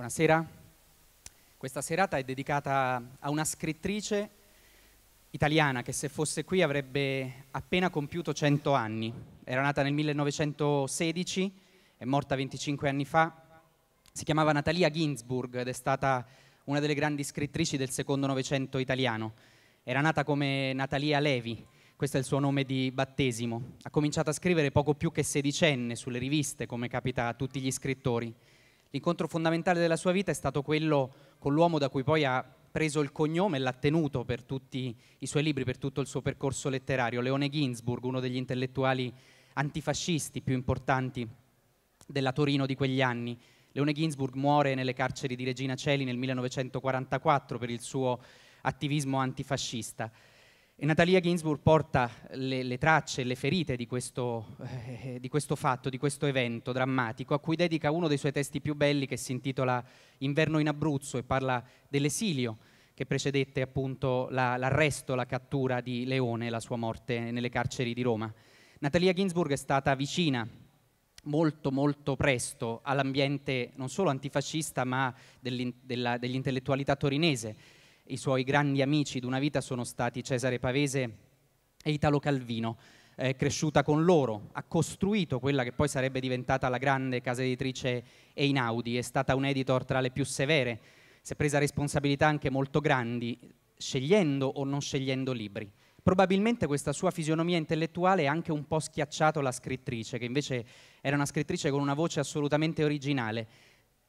Buonasera. Questa serata è dedicata a una scrittrice italiana che se fosse qui avrebbe appena compiuto 100 anni. Era nata nel 1916, è morta 25 anni fa. Si chiamava Natalia Ginsburg ed è stata una delle grandi scrittrici del secondo Novecento italiano. Era nata come Natalia Levi, questo è il suo nome di battesimo. Ha cominciato a scrivere poco più che sedicenne sulle riviste, come capita a tutti gli scrittori. L'incontro fondamentale della sua vita è stato quello con l'uomo da cui poi ha preso il cognome e l'ha tenuto per tutti i suoi libri, per tutto il suo percorso letterario, Leone Ginsburg, uno degli intellettuali antifascisti più importanti della Torino di quegli anni. Leone Ginsburg muore nelle carceri di Regina Celi nel 1944 per il suo attivismo antifascista. E Natalia Ginsburg porta le, le tracce, le ferite di questo, eh, di questo, fatto, di questo evento drammatico, a cui dedica uno dei suoi testi più belli che si intitola Inverno in Abruzzo e parla dell'esilio che precedette appunto la, l'arresto, la cattura di Leone e la sua morte nelle carceri di Roma. Natalia Ginsburg è stata vicina molto molto presto all'ambiente non solo antifascista ma dell'intellettualità torinese i suoi grandi amici di una vita sono stati Cesare Pavese e Italo Calvino. È eh, cresciuta con loro, ha costruito quella che poi sarebbe diventata la grande casa editrice Einaudi, è stata un editor tra le più severe, si è presa responsabilità anche molto grandi, scegliendo o non scegliendo libri. Probabilmente questa sua fisionomia intellettuale ha anche un po' schiacciato la scrittrice, che invece era una scrittrice con una voce assolutamente originale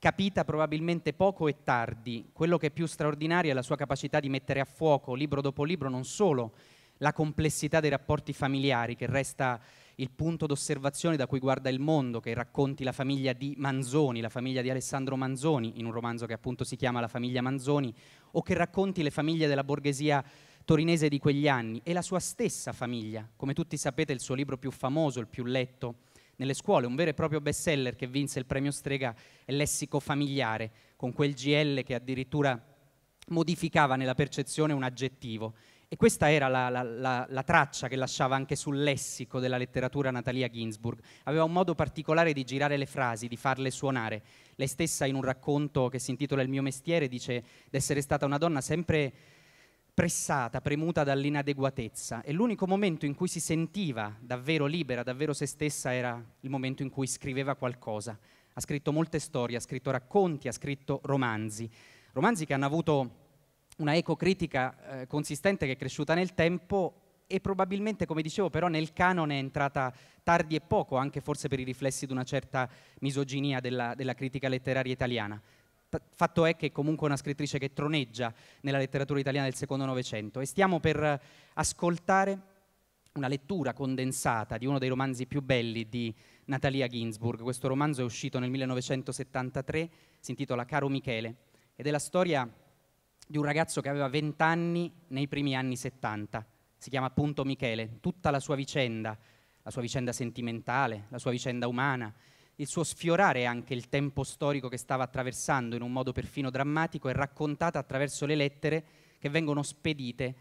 capita probabilmente poco e tardi. Quello che è più straordinario è la sua capacità di mettere a fuoco, libro dopo libro, non solo la complessità dei rapporti familiari, che resta il punto d'osservazione da cui guarda il mondo, che racconti la famiglia di Manzoni, la famiglia di Alessandro Manzoni, in un romanzo che appunto si chiama La famiglia Manzoni, o che racconti le famiglie della borghesia torinese di quegli anni e la sua stessa famiglia. Come tutti sapete, il suo libro più famoso, il più letto, nelle scuole. Un vero e proprio bestseller che vinse il premio Strega è Lessico familiare, con quel GL che addirittura modificava nella percezione un aggettivo. E questa era la, la, la, la, traccia che lasciava anche sul lessico della letteratura Natalia Ginsburg. Aveva un modo particolare di girare le frasi, di farle suonare. Lei stessa in un racconto che si intitola Il mio mestiere dice d'essere stata una donna sempre pressata, premuta dall'inadeguatezza e l'unico momento in cui si sentiva davvero libera, davvero se stessa, era il momento in cui scriveva qualcosa. Ha scritto molte storie, ha scritto racconti, ha scritto romanzi, romanzi che hanno avuto una eco critica eh, consistente che è cresciuta nel tempo e probabilmente, come dicevo, però nel canone è entrata tardi e poco, anche forse per i riflessi di una certa misoginia della, della critica letteraria italiana fatto è che è comunque una scrittrice che troneggia nella letteratura italiana del secondo Novecento e stiamo per ascoltare una lettura condensata di uno dei romanzi più belli di Natalia Ginsburg. Questo romanzo è uscito nel 1973, si intitola Caro Michele ed è la storia di un ragazzo che aveva 20 anni nei primi anni 70. Si chiama appunto Michele. Tutta la sua vicenda, la sua vicenda sentimentale, la sua vicenda umana, il suo sfiorare anche il tempo storico che stava attraversando in un modo perfino drammatico è raccontata attraverso le lettere che vengono spedite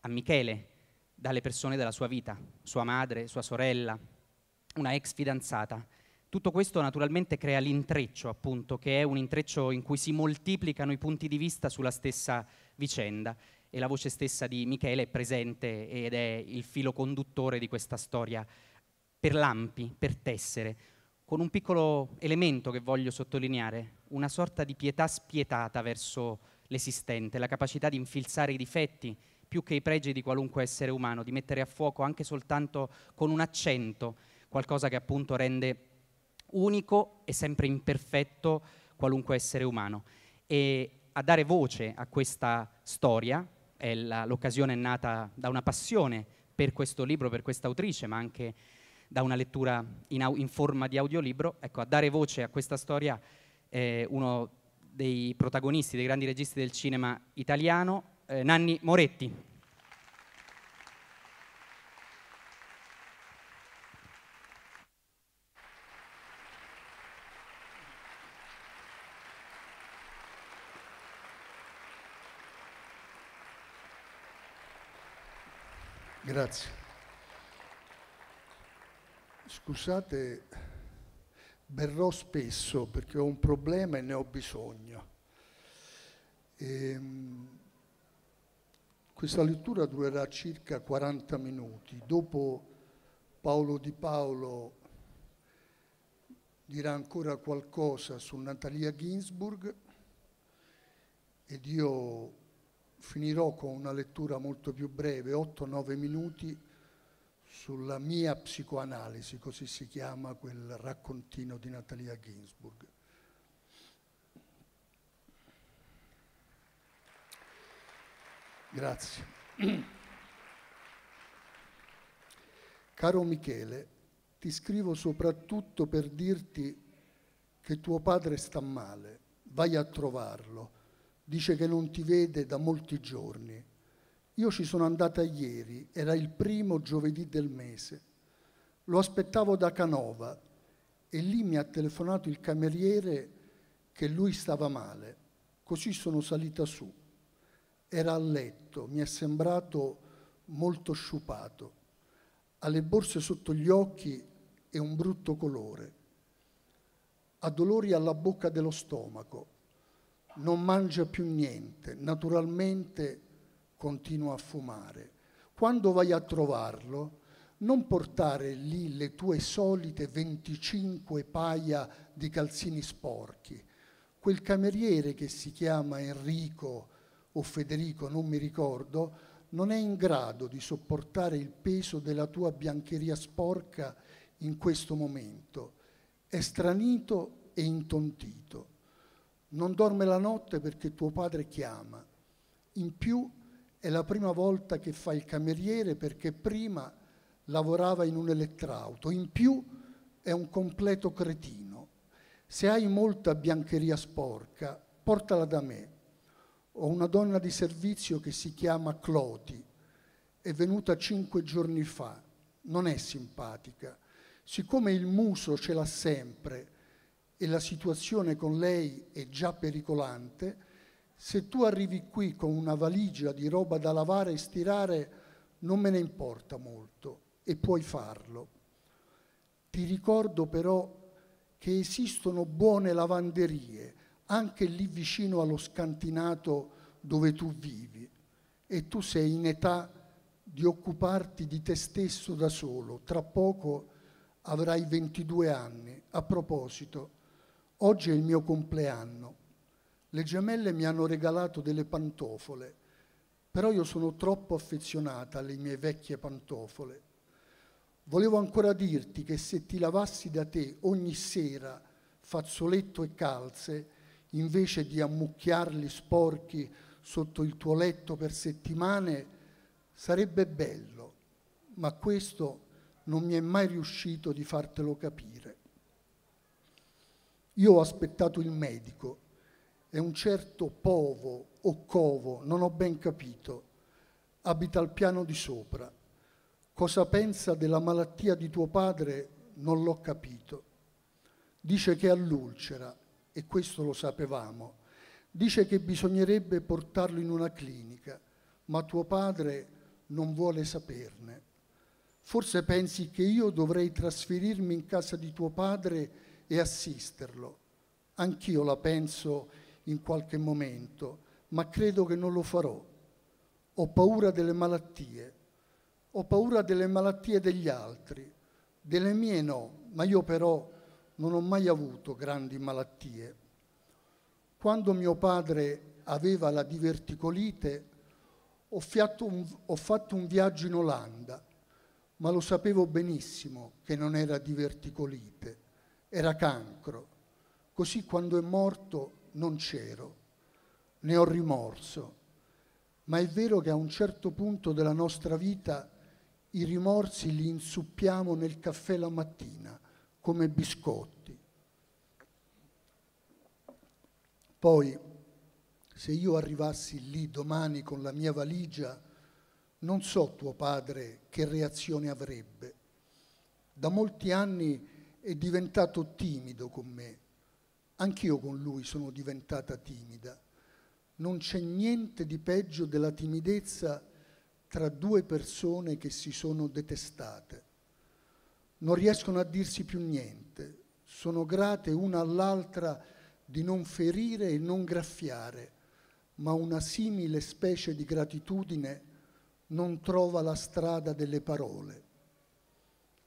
a Michele dalle persone della sua vita, sua madre, sua sorella, una ex fidanzata. Tutto questo naturalmente crea l'intreccio, appunto, che è un intreccio in cui si moltiplicano i punti di vista sulla stessa vicenda e la voce stessa di Michele è presente ed è il filo conduttore di questa storia per lampi, per tessere, con un piccolo elemento che voglio sottolineare, una sorta di pietà spietata verso l'esistente, la capacità di infilzare i difetti più che i pregi di qualunque essere umano, di mettere a fuoco anche soltanto con un accento qualcosa che appunto rende unico e sempre imperfetto qualunque essere umano. E a dare voce a questa storia, l'occasione è nata da una passione per questo libro, per questa autrice, ma anche da una lettura in, in forma di audiolibro, ecco, a dare voce a questa storia eh, uno dei protagonisti, dei grandi registi del cinema italiano, eh, Nanni Moretti. Grazie scusate, berrò spesso perché ho un problema e ne ho bisogno. E, ehm, questa lettura durerà circa 40 minuti. Dopo Paolo Di Paolo dirà ancora qualcosa su Natalia Ginsburg ed io finirò con una lettura molto più breve, 8-9 minuti, sulla mia psicoanalisi, così si chiama quel raccontino di Natalia Ginsburg. Grazie. Caro Michele, ti scrivo soprattutto per dirti che tuo padre sta male, vai a trovarlo, dice che non ti vede da molti giorni io ci sono andata ieri, era il primo giovedì del mese. Lo aspettavo da Canova e lì mi ha telefonato il cameriere che lui stava male. Così sono salita su. Era a letto, mi è sembrato molto sciupato. Ha le borse sotto gli occhi e un brutto colore. Ha dolori alla bocca dello stomaco. Non mangia più niente. Naturalmente continua a fumare. Quando vai a trovarlo, non portare lì le tue solite 25 paia di calzini sporchi. Quel cameriere che si chiama Enrico o Federico, non mi ricordo, non è in grado di sopportare il peso della tua biancheria sporca in questo momento. È stranito e intontito. Non dorme la notte perché tuo padre chiama. In più è la prima volta che fa il cameriere perché prima lavorava in un elettrauto. In più è un completo cretino. Se hai molta biancheria sporca, portala da me. Ho una donna di servizio che si chiama Cloti. È venuta cinque giorni fa. Non è simpatica. Siccome il muso ce l'ha sempre e la situazione con lei è già pericolante, se tu arrivi qui con una valigia di roba da lavare e stirare, non me ne importa molto e puoi farlo. Ti ricordo però che esistono buone lavanderie anche lì vicino allo scantinato dove tu vivi e tu sei in età di occuparti di te stesso da solo. Tra poco avrai 22 anni. A proposito, oggi è il mio compleanno le gemelle mi hanno regalato delle pantofole, però io sono troppo affezionata alle mie vecchie pantofole. Volevo ancora dirti che se ti lavassi da te ogni sera fazzoletto e calze, invece di ammucchiarli sporchi sotto il tuo letto per settimane, sarebbe bello, ma questo non mi è mai riuscito di fartelo capire. Io ho aspettato il medico e un certo povo o covo, non ho ben capito, abita al piano di sopra. Cosa pensa della malattia di tuo padre? Non l'ho capito. Dice che ha l'ulcera, e questo lo sapevamo. Dice che bisognerebbe portarlo in una clinica, ma tuo padre non vuole saperne. Forse pensi che io dovrei trasferirmi in casa di tuo padre e assisterlo. Anch'io la penso in qualche momento, ma credo che non lo farò. Ho paura delle malattie, ho paura delle malattie degli altri, delle mie no, ma io però non ho mai avuto grandi malattie. Quando mio padre aveva la diverticolite, ho, un, ho fatto un viaggio in Olanda, ma lo sapevo benissimo che non era diverticolite, era cancro. Così quando è morto non c'ero, ne ho rimorso, ma è vero che a un certo punto della nostra vita i rimorsi li insuppiamo nel caffè la mattina come biscotti. Poi, se io arrivassi lì domani con la mia valigia, non so tuo padre che reazione avrebbe. Da molti anni è diventato timido con me Anch'io con lui sono diventata timida. Non c'è niente di peggio della timidezza tra due persone che si sono detestate. Non riescono a dirsi più niente, sono grate una all'altra di non ferire e non graffiare, ma una simile specie di gratitudine non trova la strada delle parole.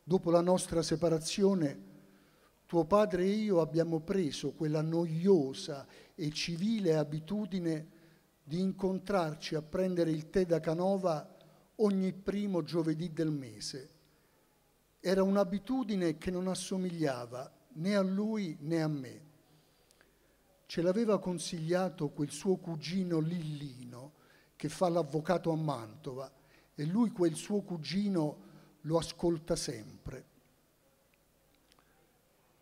Dopo la nostra separazione tuo padre e io abbiamo preso quella noiosa e civile abitudine di incontrarci a prendere il tè da Canova ogni primo giovedì del mese. Era un'abitudine che non assomigliava né a lui né a me. Ce l'aveva consigliato quel suo cugino Lillino che fa l'avvocato a Mantova e lui quel suo cugino lo ascolta sempre.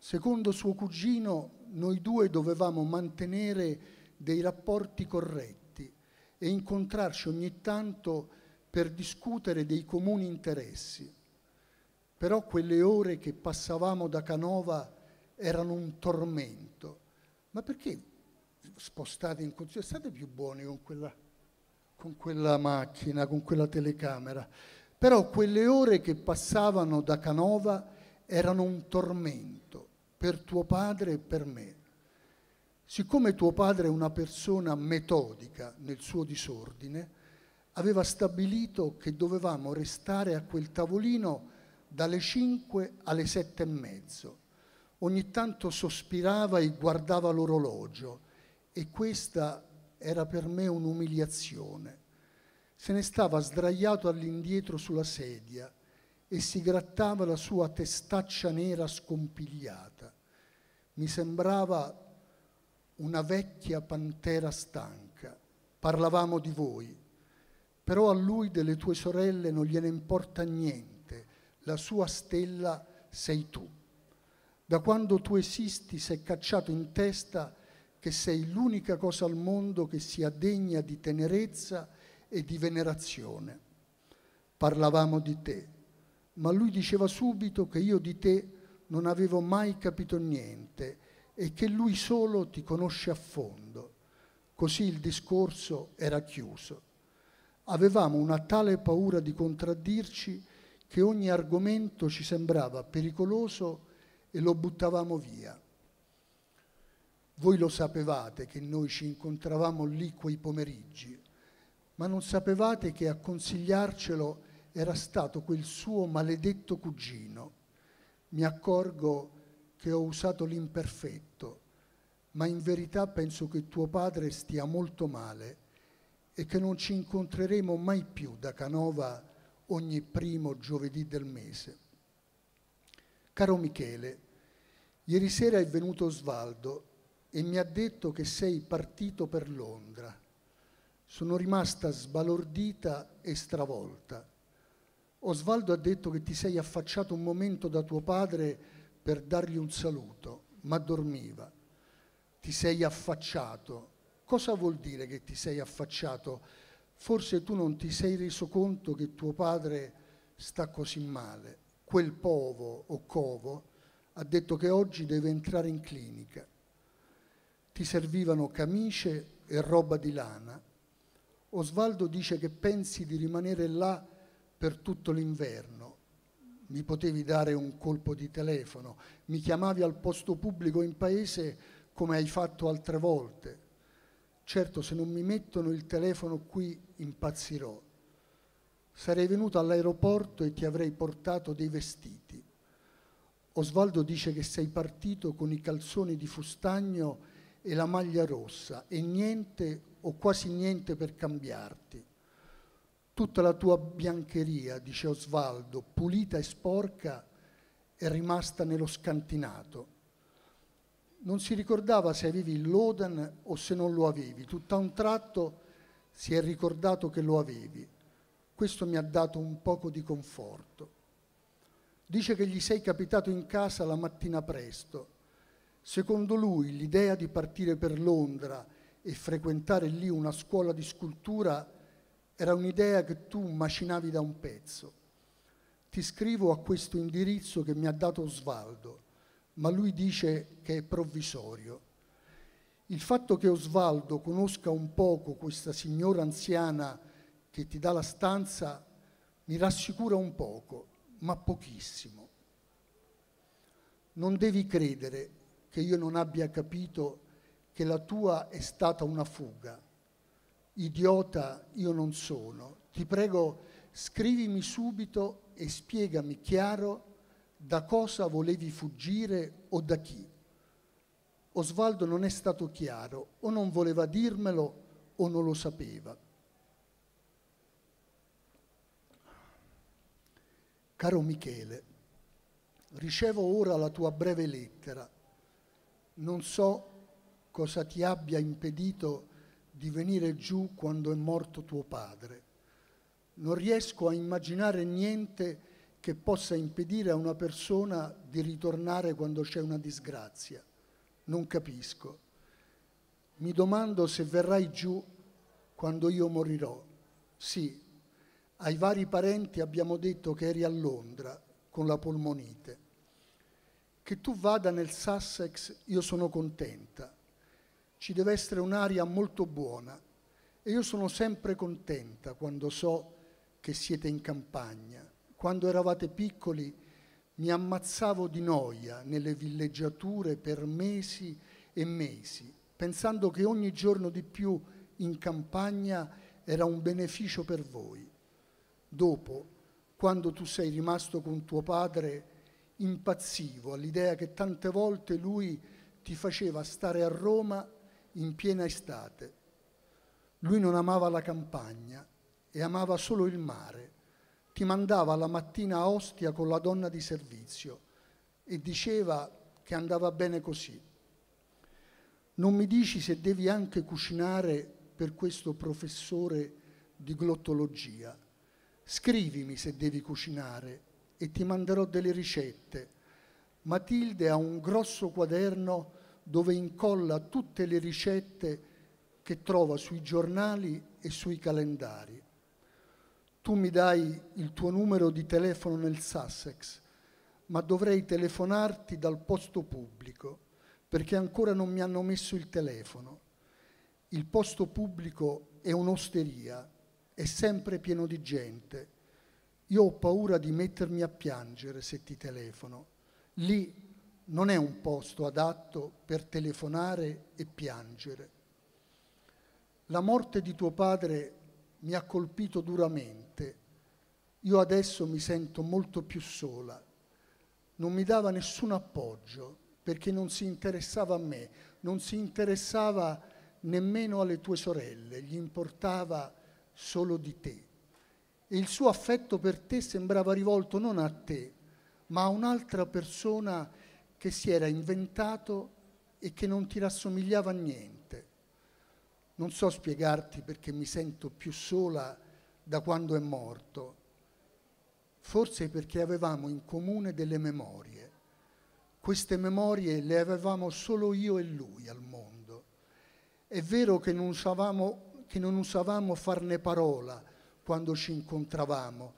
Secondo suo cugino, noi due dovevamo mantenere dei rapporti corretti e incontrarci ogni tanto per discutere dei comuni interessi. Però quelle ore che passavamo da Canova erano un tormento. Ma perché spostate in consiglio? State più buoni con quella, con quella macchina, con quella telecamera. Però quelle ore che passavano da Canova erano un tormento per tuo padre e per me. Siccome tuo padre è una persona metodica nel suo disordine, aveva stabilito che dovevamo restare a quel tavolino dalle 5 alle 7 e mezzo. Ogni tanto sospirava e guardava l'orologio e questa era per me un'umiliazione. Se ne stava sdraiato all'indietro sulla sedia e si grattava la sua testaccia nera scompigliata. Mi sembrava una vecchia pantera stanca. Parlavamo di voi, però a lui delle tue sorelle non gliene importa niente, la sua stella sei tu. Da quando tu esisti si è cacciato in testa che sei l'unica cosa al mondo che sia degna di tenerezza e di venerazione. Parlavamo di te ma lui diceva subito che io di te non avevo mai capito niente e che lui solo ti conosce a fondo. Così il discorso era chiuso. Avevamo una tale paura di contraddirci che ogni argomento ci sembrava pericoloso e lo buttavamo via. Voi lo sapevate che noi ci incontravamo lì quei pomeriggi, ma non sapevate che a consigliarcelo era stato quel suo maledetto cugino. Mi accorgo che ho usato l'imperfetto, ma in verità penso che tuo padre stia molto male e che non ci incontreremo mai più da Canova ogni primo giovedì del mese. Caro Michele, ieri sera è venuto Osvaldo e mi ha detto che sei partito per Londra. Sono rimasta sbalordita e stravolta Osvaldo ha detto che ti sei affacciato un momento da tuo padre per dargli un saluto, ma dormiva. Ti sei affacciato. Cosa vuol dire che ti sei affacciato? Forse tu non ti sei reso conto che tuo padre sta così male. Quel povo o covo ha detto che oggi deve entrare in clinica. Ti servivano camicie e roba di lana. Osvaldo dice che pensi di rimanere là per tutto l'inverno, mi potevi dare un colpo di telefono, mi chiamavi al posto pubblico in paese come hai fatto altre volte. Certo, se non mi mettono il telefono qui impazzirò. Sarei venuto all'aeroporto e ti avrei portato dei vestiti. Osvaldo dice che sei partito con i calzoni di fustagno e la maglia rossa e niente o quasi niente per cambiarti. Tutta la tua biancheria, dice Osvaldo, pulita e sporca, è rimasta nello scantinato. Non si ricordava se avevi il Loden o se non lo avevi. Tutt'a un tratto si è ricordato che lo avevi. Questo mi ha dato un poco di conforto. Dice che gli sei capitato in casa la mattina presto. Secondo lui l'idea di partire per Londra e frequentare lì una scuola di scultura era un'idea che tu macinavi da un pezzo. Ti scrivo a questo indirizzo che mi ha dato Osvaldo, ma lui dice che è provvisorio. Il fatto che Osvaldo conosca un poco questa signora anziana che ti dà la stanza mi rassicura un poco, ma pochissimo. Non devi credere che io non abbia capito che la tua è stata una fuga, idiota io non sono, ti prego scrivimi subito e spiegami chiaro da cosa volevi fuggire o da chi. Osvaldo non è stato chiaro, o non voleva dirmelo o non lo sapeva. Caro Michele, ricevo ora la tua breve lettera. Non so cosa ti abbia impedito di venire giù quando è morto tuo padre. Non riesco a immaginare niente che possa impedire a una persona di ritornare quando c'è una disgrazia. Non capisco. Mi domando se verrai giù quando io morirò. Sì, ai vari parenti abbiamo detto che eri a Londra con la polmonite. Che tu vada nel Sussex io sono contenta ci deve essere un'aria molto buona e io sono sempre contenta quando so che siete in campagna. Quando eravate piccoli mi ammazzavo di noia nelle villeggiature per mesi e mesi, pensando che ogni giorno di più in campagna era un beneficio per voi. Dopo, quando tu sei rimasto con tuo padre, impazzivo all'idea che tante volte lui ti faceva stare a Roma in piena estate. Lui non amava la campagna e amava solo il mare. Ti mandava la mattina a Ostia con la donna di servizio e diceva che andava bene così. Non mi dici se devi anche cucinare per questo professore di glottologia. Scrivimi se devi cucinare e ti manderò delle ricette. Matilde ha un grosso quaderno dove incolla tutte le ricette che trova sui giornali e sui calendari. Tu mi dai il tuo numero di telefono nel Sussex, ma dovrei telefonarti dal posto pubblico perché ancora non mi hanno messo il telefono. Il posto pubblico è un'osteria, è sempre pieno di gente. Io ho paura di mettermi a piangere se ti telefono. Lì non è un posto adatto per telefonare e piangere. La morte di tuo padre mi ha colpito duramente. Io adesso mi sento molto più sola. Non mi dava nessun appoggio perché non si interessava a me, non si interessava nemmeno alle tue sorelle, gli importava solo di te. E il suo affetto per te sembrava rivolto non a te, ma a un'altra persona che si era inventato e che non ti rassomigliava a niente. Non so spiegarti perché mi sento più sola da quando è morto, forse perché avevamo in comune delle memorie. Queste memorie le avevamo solo io e lui al mondo. È vero che non usavamo, che non usavamo farne parola quando ci incontravamo,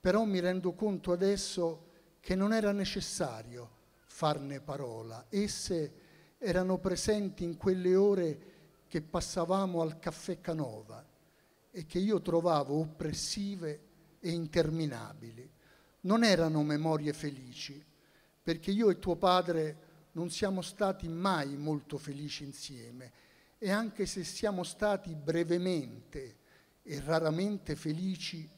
però mi rendo conto adesso che non era necessario farne parola. Esse erano presenti in quelle ore che passavamo al caffè Canova e che io trovavo oppressive e interminabili. Non erano memorie felici, perché io e tuo padre non siamo stati mai molto felici insieme e anche se siamo stati brevemente e raramente felici,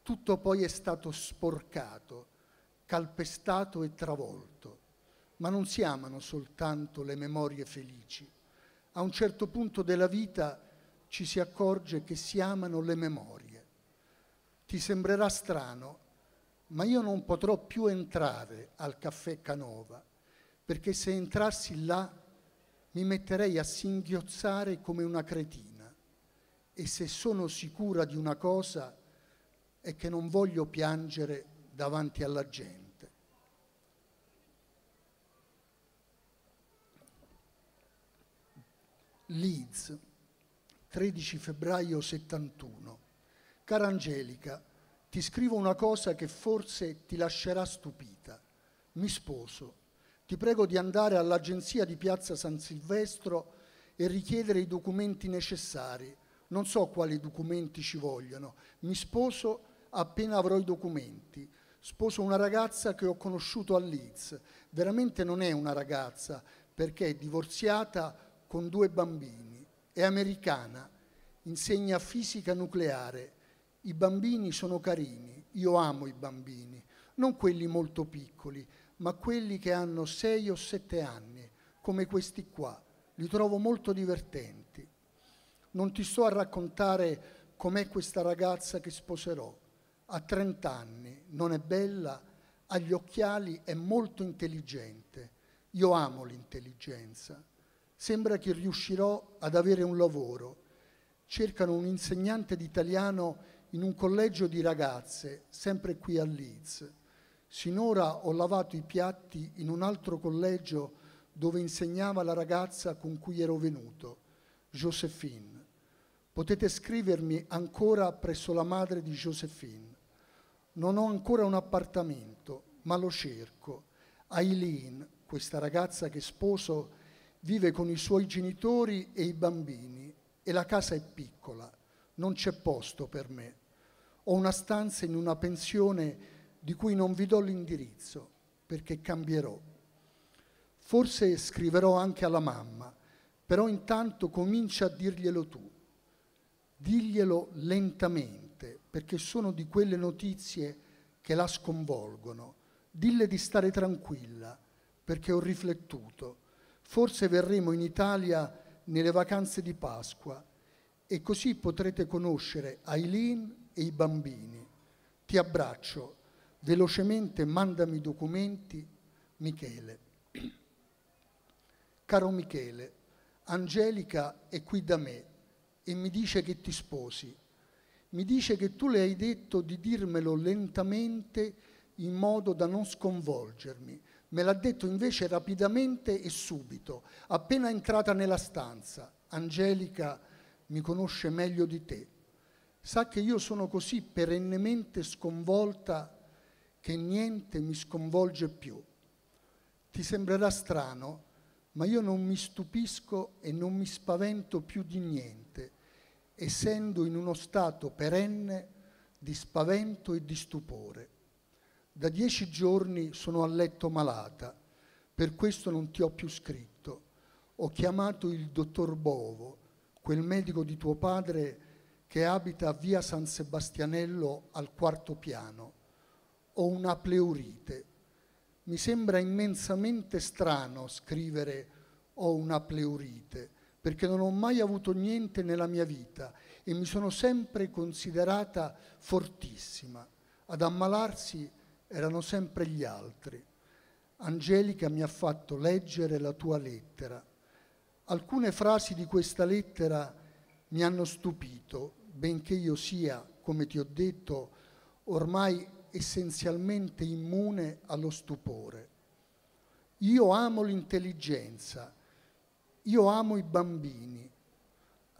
tutto poi è stato sporcato, calpestato e travolto ma non si amano soltanto le memorie felici. A un certo punto della vita ci si accorge che si amano le memorie. Ti sembrerà strano, ma io non potrò più entrare al caffè Canova, perché se entrassi là mi metterei a singhiozzare come una cretina. E se sono sicura di una cosa è che non voglio piangere davanti alla gente. Leeds, 13 febbraio 71. Cara Angelica, ti scrivo una cosa che forse ti lascerà stupita. Mi sposo. Ti prego di andare all'agenzia di Piazza San Silvestro e richiedere i documenti necessari. Non so quali documenti ci vogliono. Mi sposo appena avrò i documenti. Sposo una ragazza che ho conosciuto a Leeds. Veramente non è una ragazza perché è divorziata con due bambini, è americana, insegna fisica nucleare. I bambini sono carini, io amo i bambini, non quelli molto piccoli, ma quelli che hanno sei o sette anni, come questi qua. Li trovo molto divertenti. Non ti sto a raccontare com'è questa ragazza che sposerò. Ha 30 anni, non è bella, ha gli occhiali, è molto intelligente. Io amo l'intelligenza. Sembra che riuscirò ad avere un lavoro. Cercano un insegnante di italiano in un collegio di ragazze, sempre qui a Leeds. Sinora ho lavato i piatti in un altro collegio dove insegnava la ragazza con cui ero venuto, Josephine. Potete scrivermi ancora presso la madre di Josephine. Non ho ancora un appartamento, ma lo cerco. Aileen, questa ragazza che sposo, Vive con i suoi genitori e i bambini e la casa è piccola, non c'è posto per me. Ho una stanza in una pensione di cui non vi do l'indirizzo perché cambierò. Forse scriverò anche alla mamma, però intanto comincia a dirglielo tu. Diglielo lentamente, perché sono di quelle notizie che la sconvolgono. Dille di stare tranquilla, perché ho riflettuto Forse verremo in Italia nelle vacanze di Pasqua e così potrete conoscere Aileen e i bambini. Ti abbraccio, velocemente mandami i documenti, Michele. Caro Michele, Angelica è qui da me e mi dice che ti sposi. Mi dice che tu le hai detto di dirmelo lentamente in modo da non sconvolgermi Me l'ha detto invece rapidamente e subito, appena entrata nella stanza. Angelica mi conosce meglio di te. Sa che io sono così perennemente sconvolta che niente mi sconvolge più. Ti sembrerà strano, ma io non mi stupisco e non mi spavento più di niente, essendo in uno stato perenne di spavento e di stupore. Da dieci giorni sono a letto malata, per questo non ti ho più scritto. Ho chiamato il dottor Bovo, quel medico di tuo padre che abita a via San Sebastianello al quarto piano. Ho una pleurite. Mi sembra immensamente strano scrivere ho una pleurite, perché non ho mai avuto niente nella mia vita e mi sono sempre considerata fortissima. Ad ammalarsi erano sempre gli altri. Angelica mi ha fatto leggere la tua lettera. Alcune frasi di questa lettera mi hanno stupito, benché io sia, come ti ho detto, ormai essenzialmente immune allo stupore. Io amo l'intelligenza, io amo i bambini.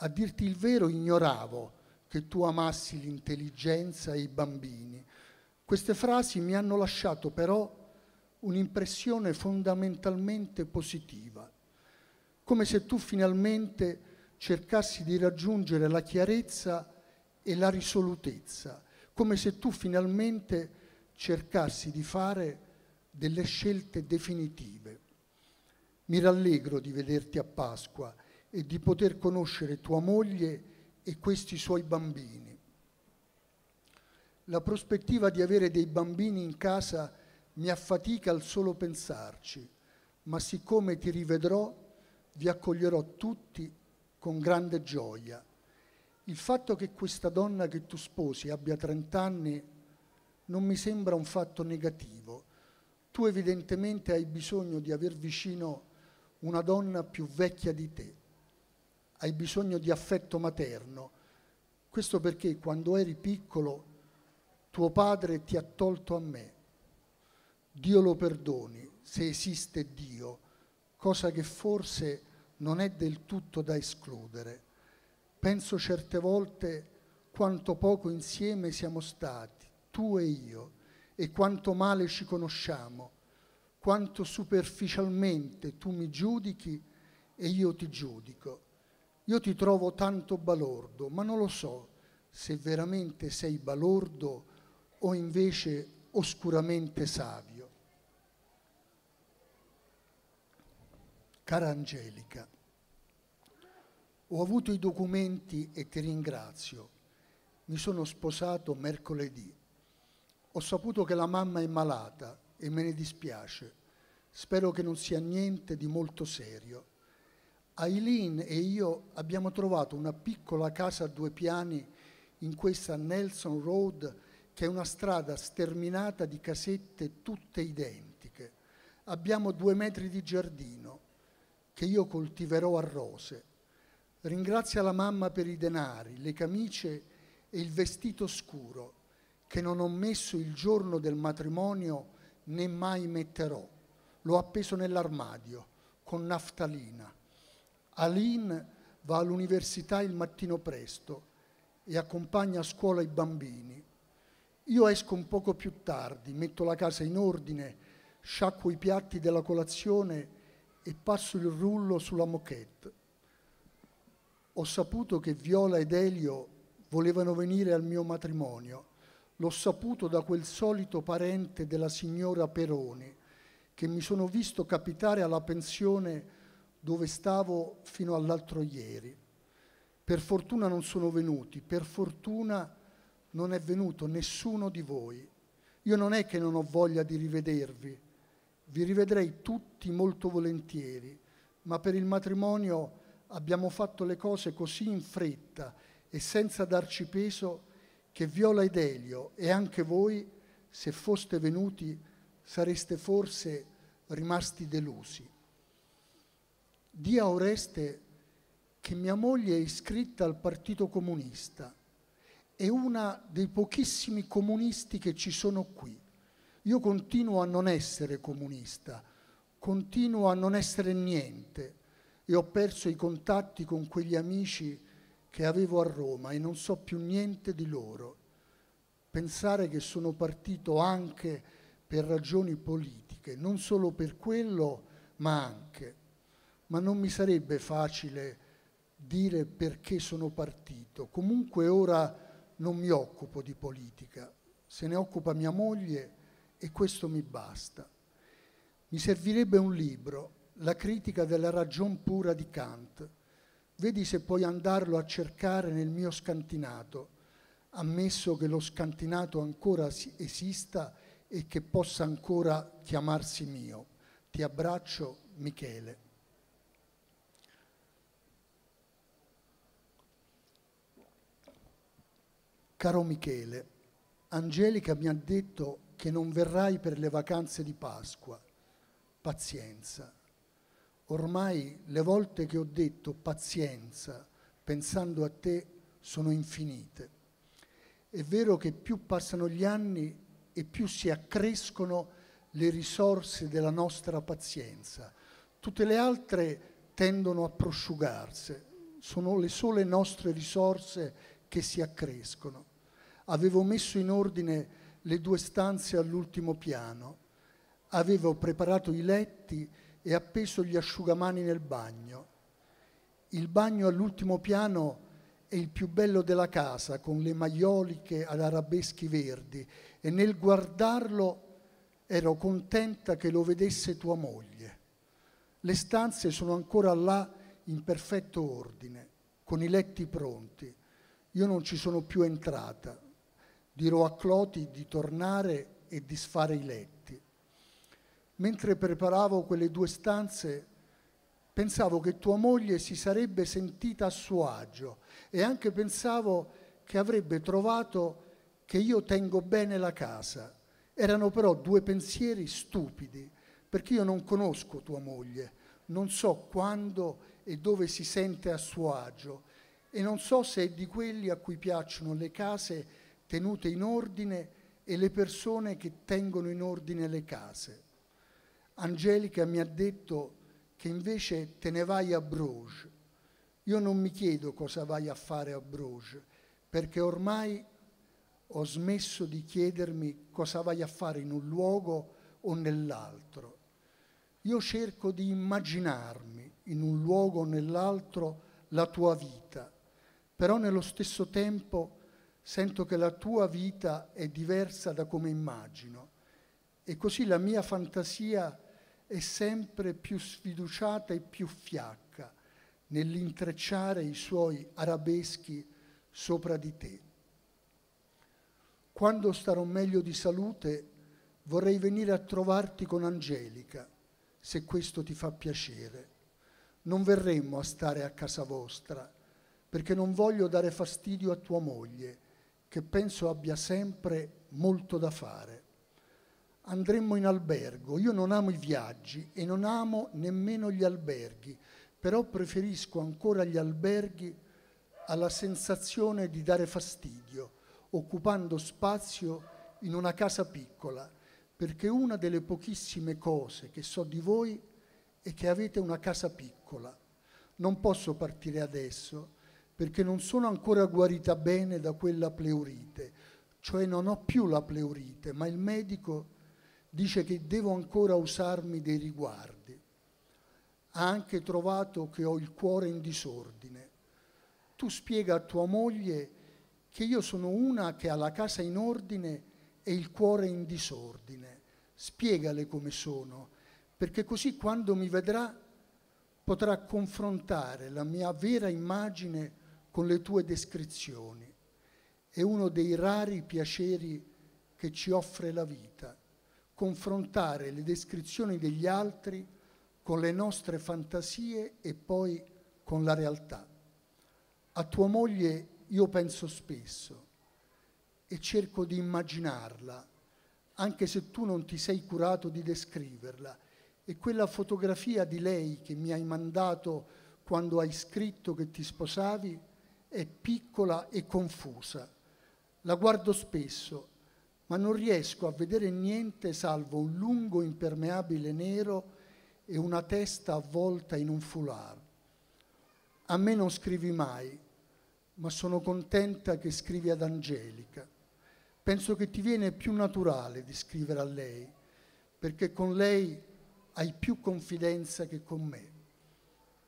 A dirti il vero ignoravo che tu amassi l'intelligenza e i bambini queste frasi mi hanno lasciato però un'impressione fondamentalmente positiva, come se tu finalmente cercassi di raggiungere la chiarezza e la risolutezza, come se tu finalmente cercassi di fare delle scelte definitive. Mi rallegro di vederti a Pasqua e di poter conoscere tua moglie e questi suoi bambini. La prospettiva di avere dei bambini in casa mi affatica al solo pensarci, ma siccome ti rivedrò, vi accoglierò tutti con grande gioia. Il fatto che questa donna che tu sposi abbia 30 anni non mi sembra un fatto negativo. Tu evidentemente hai bisogno di aver vicino una donna più vecchia di te, hai bisogno di affetto materno. Questo perché quando eri piccolo tuo padre ti ha tolto a me. Dio lo perdoni, se esiste Dio, cosa che forse non è del tutto da escludere. Penso certe volte quanto poco insieme siamo stati, tu e io, e quanto male ci conosciamo, quanto superficialmente tu mi giudichi e io ti giudico. Io ti trovo tanto balordo, ma non lo so se veramente sei balordo o invece oscuramente savio? Cara Angelica, ho avuto i documenti e ti ringrazio. Mi sono sposato mercoledì. Ho saputo che la mamma è malata e me ne dispiace. Spero che non sia niente di molto serio. Aileen e io abbiamo trovato una piccola casa a due piani in questa Nelson Road che è una strada sterminata di casette tutte identiche. Abbiamo due metri di giardino che io coltiverò a rose. Ringrazia la mamma per i denari, le camicie e il vestito scuro che non ho messo il giorno del matrimonio né mai metterò. L'ho appeso nell'armadio con naftalina. Aline va all'università il mattino presto e accompagna a scuola i bambini io esco un poco più tardi, metto la casa in ordine, sciacquo i piatti della colazione e passo il rullo sulla moquette. Ho saputo che Viola ed Elio volevano venire al mio matrimonio. L'ho saputo da quel solito parente della signora Peroni, che mi sono visto capitare alla pensione dove stavo fino all'altro ieri. Per fortuna non sono venuti, per fortuna non è venuto nessuno di voi. Io non è che non ho voglia di rivedervi, vi rivedrei tutti molto volentieri, ma per il matrimonio abbiamo fatto le cose così in fretta e senza darci peso che Viola ed Elio e anche voi, se foste venuti, sareste forse rimasti delusi. Dia Oreste che mia moglie è iscritta al Partito Comunista è una dei pochissimi comunisti che ci sono qui. Io continuo a non essere comunista, continuo a non essere niente e ho perso i contatti con quegli amici che avevo a Roma e non so più niente di loro. Pensare che sono partito anche per ragioni politiche, non solo per quello, ma anche. Ma non mi sarebbe facile dire perché sono partito. Comunque ora non mi occupo di politica, se ne occupa mia moglie e questo mi basta. Mi servirebbe un libro, La critica della ragion pura di Kant. Vedi se puoi andarlo a cercare nel mio scantinato, ammesso che lo scantinato ancora esista e che possa ancora chiamarsi mio. Ti abbraccio, Michele. Caro Michele, Angelica mi ha detto che non verrai per le vacanze di Pasqua. Pazienza. Ormai le volte che ho detto pazienza pensando a te sono infinite. È vero che più passano gli anni e più si accrescono le risorse della nostra pazienza. Tutte le altre tendono a prosciugarsi, sono le sole nostre risorse che si accrescono avevo messo in ordine le due stanze all'ultimo piano, avevo preparato i letti e appeso gli asciugamani nel bagno. Il bagno all'ultimo piano è il più bello della casa, con le maioliche ad arabeschi verdi, e nel guardarlo ero contenta che lo vedesse tua moglie. Le stanze sono ancora là in perfetto ordine, con i letti pronti. Io non ci sono più entrata, dirò a Cloti di tornare e disfare i letti. Mentre preparavo quelle due stanze, pensavo che tua moglie si sarebbe sentita a suo agio e anche pensavo che avrebbe trovato che io tengo bene la casa. Erano però due pensieri stupidi, perché io non conosco tua moglie, non so quando e dove si sente a suo agio e non so se è di quelli a cui piacciono le case tenute in ordine e le persone che tengono in ordine le case. Angelica mi ha detto che invece te ne vai a Bruges. Io non mi chiedo cosa vai a fare a Bruges, perché ormai ho smesso di chiedermi cosa vai a fare in un luogo o nell'altro. Io cerco di immaginarmi in un luogo o nell'altro la tua vita, però nello stesso tempo sento che la tua vita è diversa da come immagino e così la mia fantasia è sempre più sfiduciata e più fiacca nell'intrecciare i suoi arabeschi sopra di te. Quando starò meglio di salute vorrei venire a trovarti con Angelica, se questo ti fa piacere. Non verremmo a stare a casa vostra, perché non voglio dare fastidio a tua moglie che penso abbia sempre molto da fare. Andremmo in albergo, io non amo i viaggi e non amo nemmeno gli alberghi, però preferisco ancora gli alberghi alla sensazione di dare fastidio, occupando spazio in una casa piccola, perché una delle pochissime cose che so di voi è che avete una casa piccola. Non posso partire adesso, perché non sono ancora guarita bene da quella pleurite, cioè non ho più la pleurite, ma il medico dice che devo ancora usarmi dei riguardi. Ha anche trovato che ho il cuore in disordine. Tu spiega a tua moglie che io sono una che ha la casa in ordine e il cuore in disordine. Spiegale come sono, perché così quando mi vedrà potrà confrontare la mia vera immagine con le tue descrizioni. È uno dei rari piaceri che ci offre la vita, confrontare le descrizioni degli altri con le nostre fantasie e poi con la realtà. A tua moglie io penso spesso e cerco di immaginarla, anche se tu non ti sei curato di descriverla. E quella fotografia di lei che mi hai mandato quando hai scritto che ti sposavi, è piccola e confusa. La guardo spesso, ma non riesco a vedere niente salvo un lungo impermeabile nero e una testa avvolta in un foulard. A me non scrivi mai, ma sono contenta che scrivi ad Angelica. Penso che ti viene più naturale di scrivere a lei, perché con lei hai più confidenza che con me.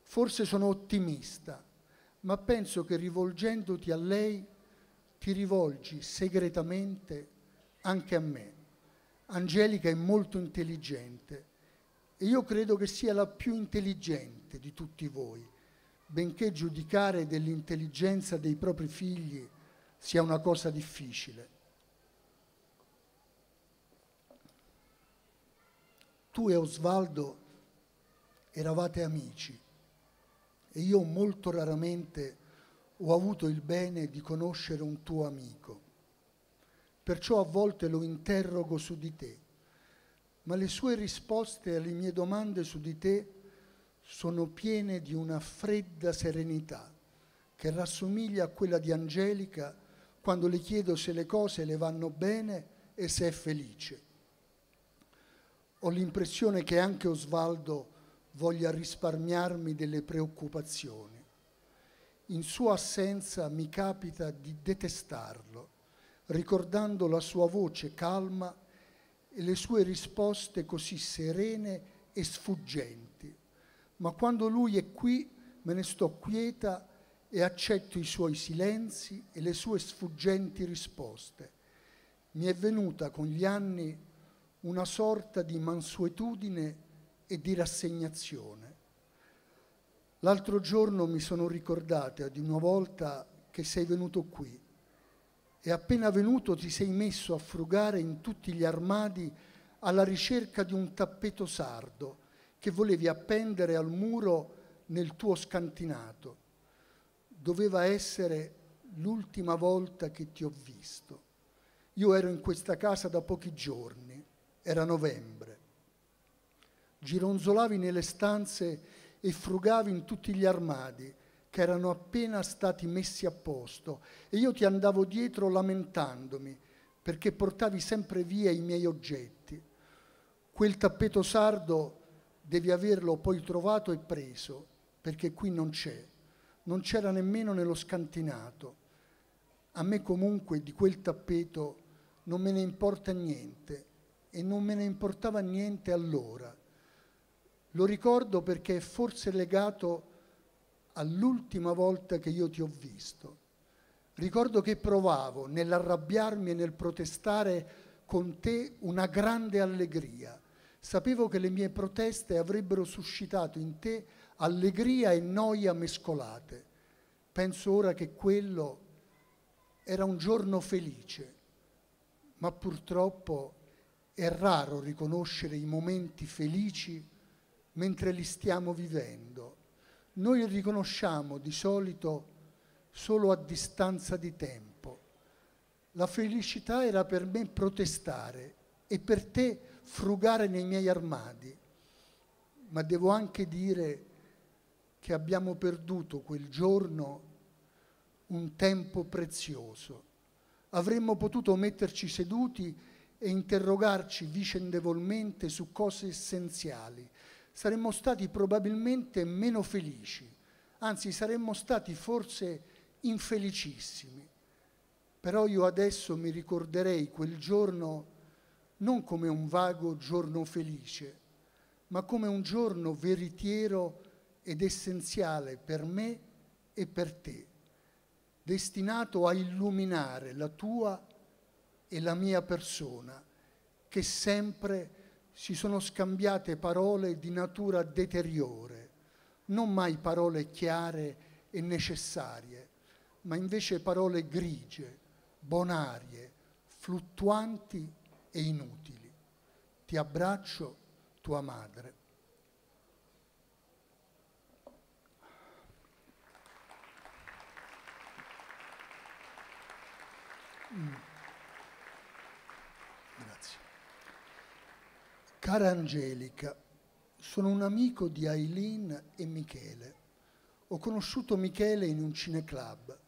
Forse sono ottimista ma penso che rivolgendoti a lei ti rivolgi segretamente anche a me. Angelica è molto intelligente e io credo che sia la più intelligente di tutti voi, benché giudicare dell'intelligenza dei propri figli sia una cosa difficile. Tu e Osvaldo eravate amici e io molto raramente ho avuto il bene di conoscere un tuo amico. Perciò a volte lo interrogo su di te, ma le sue risposte alle mie domande su di te sono piene di una fredda serenità che rassomiglia a quella di Angelica quando le chiedo se le cose le vanno bene e se è felice. Ho l'impressione che anche Osvaldo voglia risparmiarmi delle preoccupazioni. In sua assenza mi capita di detestarlo, ricordando la sua voce calma e le sue risposte così serene e sfuggenti. Ma quando lui è qui me ne sto quieta e accetto i suoi silenzi e le sue sfuggenti risposte. Mi è venuta con gli anni una sorta di mansuetudine e di rassegnazione. L'altro giorno mi sono ricordata di una volta che sei venuto qui e appena venuto ti sei messo a frugare in tutti gli armadi alla ricerca di un tappeto sardo che volevi appendere al muro nel tuo scantinato. Doveva essere l'ultima volta che ti ho visto. Io ero in questa casa da pochi giorni, era novembre Gironzolavi nelle stanze e frugavi in tutti gli armadi che erano appena stati messi a posto e io ti andavo dietro lamentandomi perché portavi sempre via i miei oggetti. Quel tappeto sardo devi averlo poi trovato e preso perché qui non c'è, non c'era nemmeno nello scantinato. A me comunque di quel tappeto non me ne importa niente e non me ne importava niente allora lo ricordo perché è forse legato all'ultima volta che io ti ho visto. Ricordo che provavo nell'arrabbiarmi e nel protestare con te una grande allegria. Sapevo che le mie proteste avrebbero suscitato in te allegria e noia mescolate. Penso ora che quello era un giorno felice, ma purtroppo è raro riconoscere i momenti felici mentre li stiamo vivendo. Noi riconosciamo di solito solo a distanza di tempo. La felicità era per me protestare e per te frugare nei miei armadi, ma devo anche dire che abbiamo perduto quel giorno un tempo prezioso. Avremmo potuto metterci seduti e interrogarci vicendevolmente su cose essenziali, saremmo stati probabilmente meno felici, anzi saremmo stati forse infelicissimi. Però io adesso mi ricorderei quel giorno non come un vago giorno felice, ma come un giorno veritiero ed essenziale per me e per te, destinato a illuminare la tua e la mia persona, che sempre è si sono scambiate parole di natura deteriore, non mai parole chiare e necessarie, ma invece parole grigie, bonarie, fluttuanti e inutili. Ti abbraccio, tua madre. Mm. Cara Angelica, sono un amico di Aileen e Michele. Ho conosciuto Michele in un cineclub.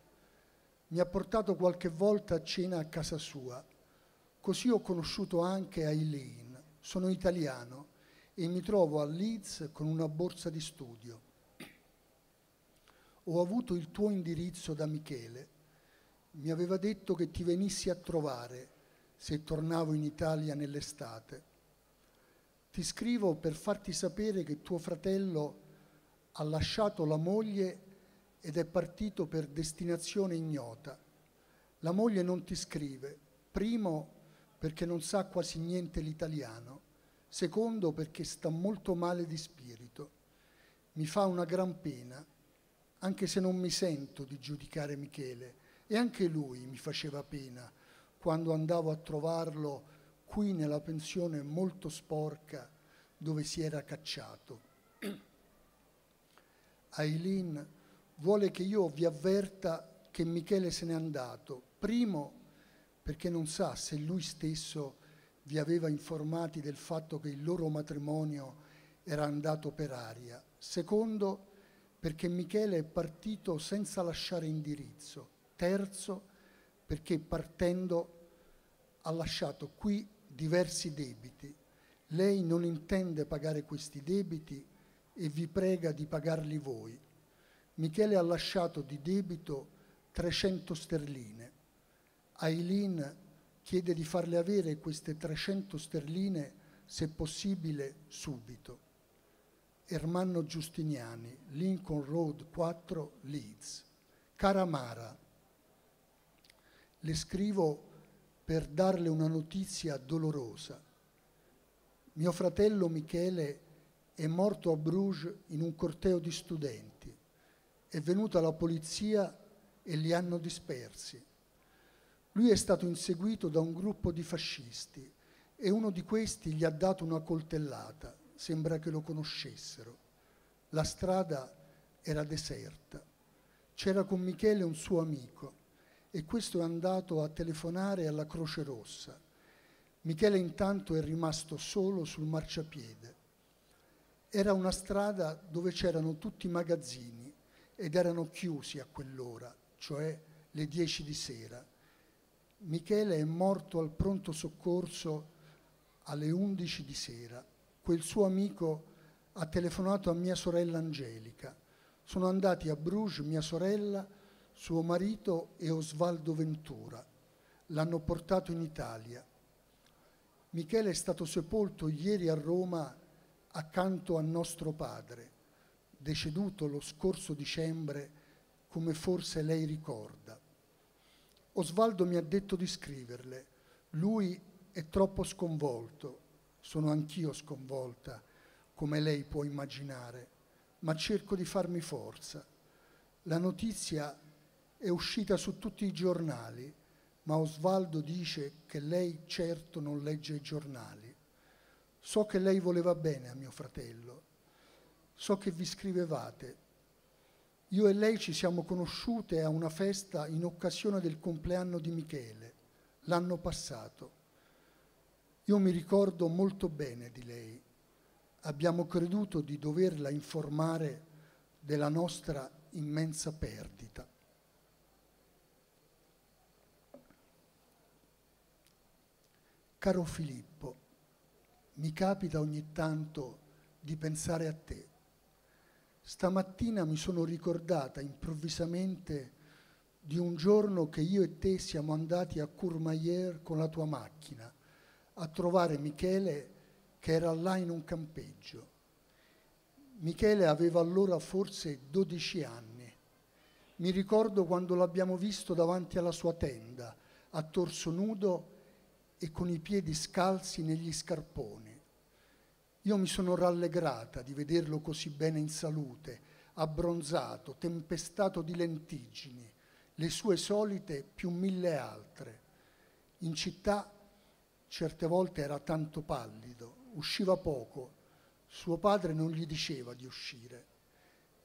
Mi ha portato qualche volta a cena a casa sua. Così ho conosciuto anche Aileen. Sono italiano e mi trovo a Leeds con una borsa di studio. Ho avuto il tuo indirizzo da Michele. Mi aveva detto che ti venissi a trovare se tornavo in Italia nell'estate ti scrivo per farti sapere che tuo fratello ha lasciato la moglie ed è partito per destinazione ignota. La moglie non ti scrive, primo perché non sa quasi niente l'italiano, secondo perché sta molto male di spirito. Mi fa una gran pena, anche se non mi sento di giudicare Michele, e anche lui mi faceva pena quando andavo a trovarlo qui nella pensione molto sporca dove si era cacciato. Aileen vuole che io vi avverta che Michele se n'è andato, primo perché non sa se lui stesso vi aveva informati del fatto che il loro matrimonio era andato per aria, secondo perché Michele è partito senza lasciare indirizzo, terzo perché partendo ha lasciato qui diversi debiti. Lei non intende pagare questi debiti e vi prega di pagarli voi. Michele ha lasciato di debito 300 sterline. Aileen chiede di farle avere queste 300 sterline, se possibile, subito. Ermanno Giustiniani, Lincoln Road 4, Leeds. Cara Mara, le scrivo per darle una notizia dolorosa. Mio fratello Michele è morto a Bruges in un corteo di studenti. È venuta la polizia e li hanno dispersi. Lui è stato inseguito da un gruppo di fascisti e uno di questi gli ha dato una coltellata. Sembra che lo conoscessero. La strada era deserta. C'era con Michele un suo amico e questo è andato a telefonare alla Croce Rossa. Michele intanto è rimasto solo sul marciapiede. Era una strada dove c'erano tutti i magazzini ed erano chiusi a quell'ora, cioè le 10 di sera. Michele è morto al pronto soccorso alle 11 di sera. Quel suo amico ha telefonato a mia sorella Angelica. Sono andati a Bruges, mia sorella, suo marito e Osvaldo Ventura, l'hanno portato in Italia. Michele è stato sepolto ieri a Roma accanto a nostro padre, deceduto lo scorso dicembre, come forse lei ricorda. Osvaldo mi ha detto di scriverle, lui è troppo sconvolto, sono anch'io sconvolta, come lei può immaginare, ma cerco di farmi forza. La notizia è uscita su tutti i giornali, ma Osvaldo dice che lei certo non legge i giornali. So che lei voleva bene a mio fratello, so che vi scrivevate. Io e lei ci siamo conosciute a una festa in occasione del compleanno di Michele, l'anno passato. Io mi ricordo molto bene di lei. Abbiamo creduto di doverla informare della nostra immensa perdita. Caro Filippo, mi capita ogni tanto di pensare a te. Stamattina mi sono ricordata improvvisamente di un giorno che io e te siamo andati a Courmayeur con la tua macchina a trovare Michele che era là in un campeggio. Michele aveva allora forse 12 anni. Mi ricordo quando l'abbiamo visto davanti alla sua tenda, a torso nudo, e con i piedi scalzi negli scarponi. Io mi sono rallegrata di vederlo così bene in salute, abbronzato, tempestato di lentiggini, le sue solite più mille altre. In città certe volte era tanto pallido, usciva poco, suo padre non gli diceva di uscire.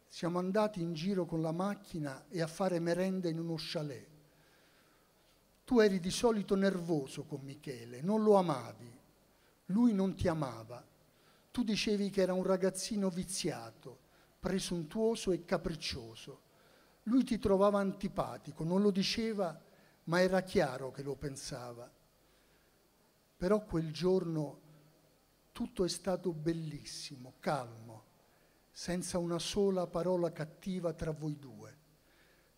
Siamo andati in giro con la macchina e a fare merenda in uno chalet tu eri di solito nervoso con Michele, non lo amavi, lui non ti amava. Tu dicevi che era un ragazzino viziato, presuntuoso e capriccioso. Lui ti trovava antipatico, non lo diceva, ma era chiaro che lo pensava. Però quel giorno tutto è stato bellissimo, calmo, senza una sola parola cattiva tra voi due.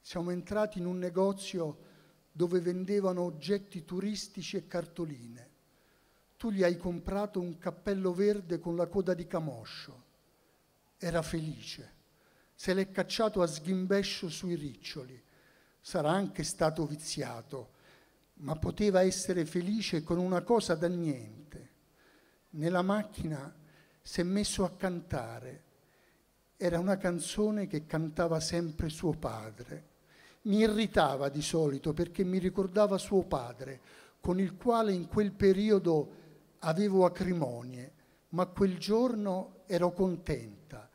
Siamo entrati in un negozio dove vendevano oggetti turistici e cartoline. Tu gli hai comprato un cappello verde con la coda di camoscio. Era felice. Se l'è cacciato a sghimbescio sui riccioli. Sarà anche stato viziato, ma poteva essere felice con una cosa da niente. Nella macchina si è messo a cantare. Era una canzone che cantava sempre suo padre mi irritava di solito perché mi ricordava suo padre, con il quale in quel periodo avevo acrimonie, ma quel giorno ero contenta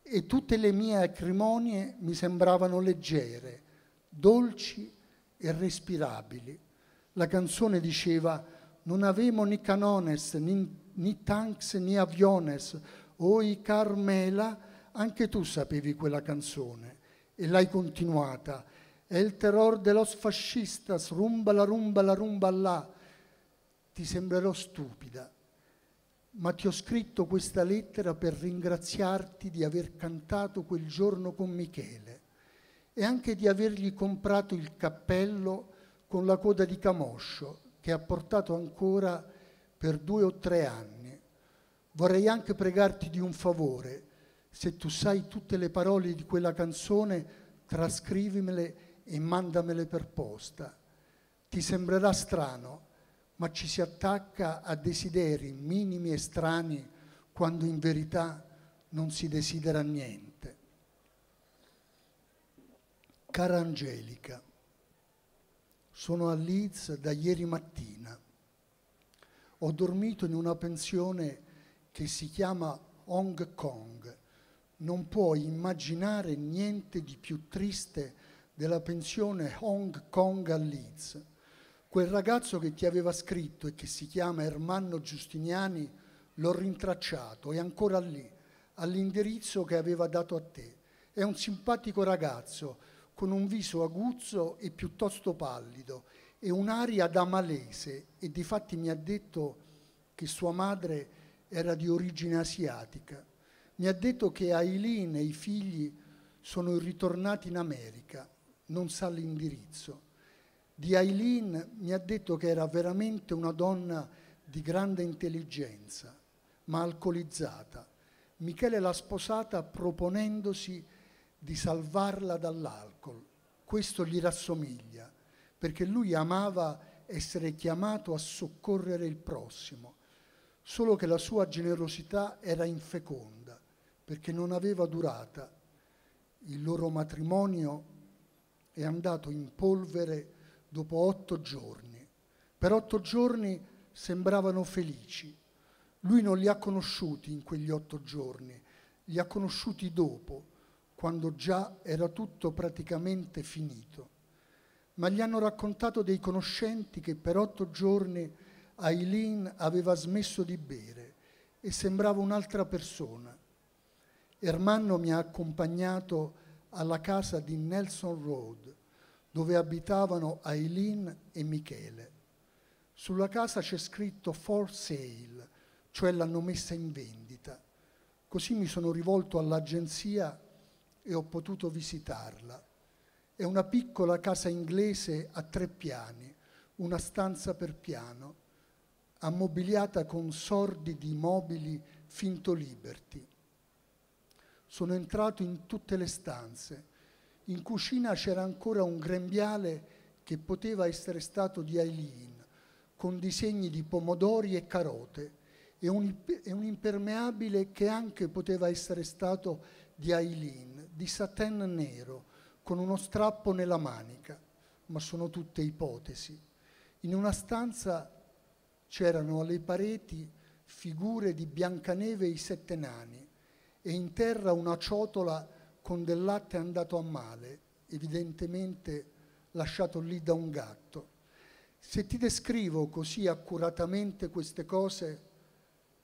e tutte le mie acrimonie mi sembravano leggere, dolci e respirabili. La canzone diceva «Non avemo ni canones, ni, ni tanks, ni aviones, o i Carmela», anche tu sapevi quella canzone e l'hai continuata è il terror de los fascistas, rumba la rumba la rumba là. Ti sembrerò stupida, ma ti ho scritto questa lettera per ringraziarti di aver cantato quel giorno con Michele e anche di avergli comprato il cappello con la coda di camoscio che ha portato ancora per due o tre anni. Vorrei anche pregarti di un favore, se tu sai tutte le parole di quella canzone, trascrivimele e mandamele per posta. Ti sembrerà strano, ma ci si attacca a desideri minimi e strani quando in verità non si desidera niente. Cara Angelica, sono a Leeds da ieri mattina. Ho dormito in una pensione che si chiama Hong Kong. Non puoi immaginare niente di più triste della pensione Hong Kong a Leeds. Quel ragazzo che ti aveva scritto e che si chiama Ermanno Giustiniani l'ho rintracciato, è ancora lì, all'indirizzo che aveva dato a te. È un simpatico ragazzo con un viso aguzzo e piuttosto pallido e un'aria da malese e difatti mi ha detto che sua madre era di origine asiatica. Mi ha detto che Aileen e i figli sono ritornati in America non sa l'indirizzo. Di Aileen mi ha detto che era veramente una donna di grande intelligenza, ma alcolizzata. Michele l'ha sposata proponendosi di salvarla dall'alcol. Questo gli rassomiglia, perché lui amava essere chiamato a soccorrere il prossimo, solo che la sua generosità era infeconda, perché non aveva durata. Il loro matrimonio è andato in polvere dopo otto giorni. Per otto giorni sembravano felici. Lui non li ha conosciuti in quegli otto giorni, li ha conosciuti dopo, quando già era tutto praticamente finito. Ma gli hanno raccontato dei conoscenti che per otto giorni Aileen aveva smesso di bere e sembrava un'altra persona. Ermanno mi ha accompagnato alla casa di Nelson Road, dove abitavano Aileen e Michele. Sulla casa c'è scritto for sale, cioè l'hanno messa in vendita. Così mi sono rivolto all'agenzia e ho potuto visitarla. È una piccola casa inglese a tre piani, una stanza per piano, ammobiliata con sordidi mobili finto liberty. Sono entrato in tutte le stanze. In cucina c'era ancora un grembiale che poteva essere stato di Aileen, con disegni di pomodori e carote, e un, e un impermeabile che anche poteva essere stato di Aileen, di satin nero, con uno strappo nella manica, ma sono tutte ipotesi. In una stanza c'erano alle pareti figure di Biancaneve e i sette nani, e in terra una ciotola con del latte andato a male, evidentemente lasciato lì da un gatto. Se ti descrivo così accuratamente queste cose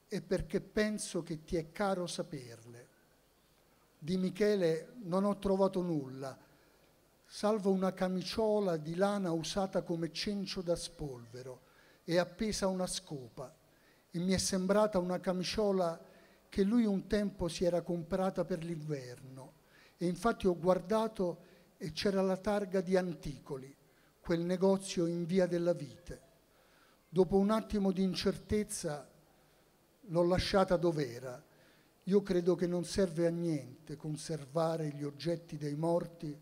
è perché penso che ti è caro saperle. Di Michele non ho trovato nulla, salvo una camiciola di lana usata come cencio da spolvero e appesa a una scopa, e mi è sembrata una camiciola che lui un tempo si era comprata per l'inverno e infatti ho guardato e c'era la targa di Anticoli, quel negozio in via della vite. Dopo un attimo di incertezza l'ho lasciata dov'era. Io credo che non serve a niente conservare gli oggetti dei morti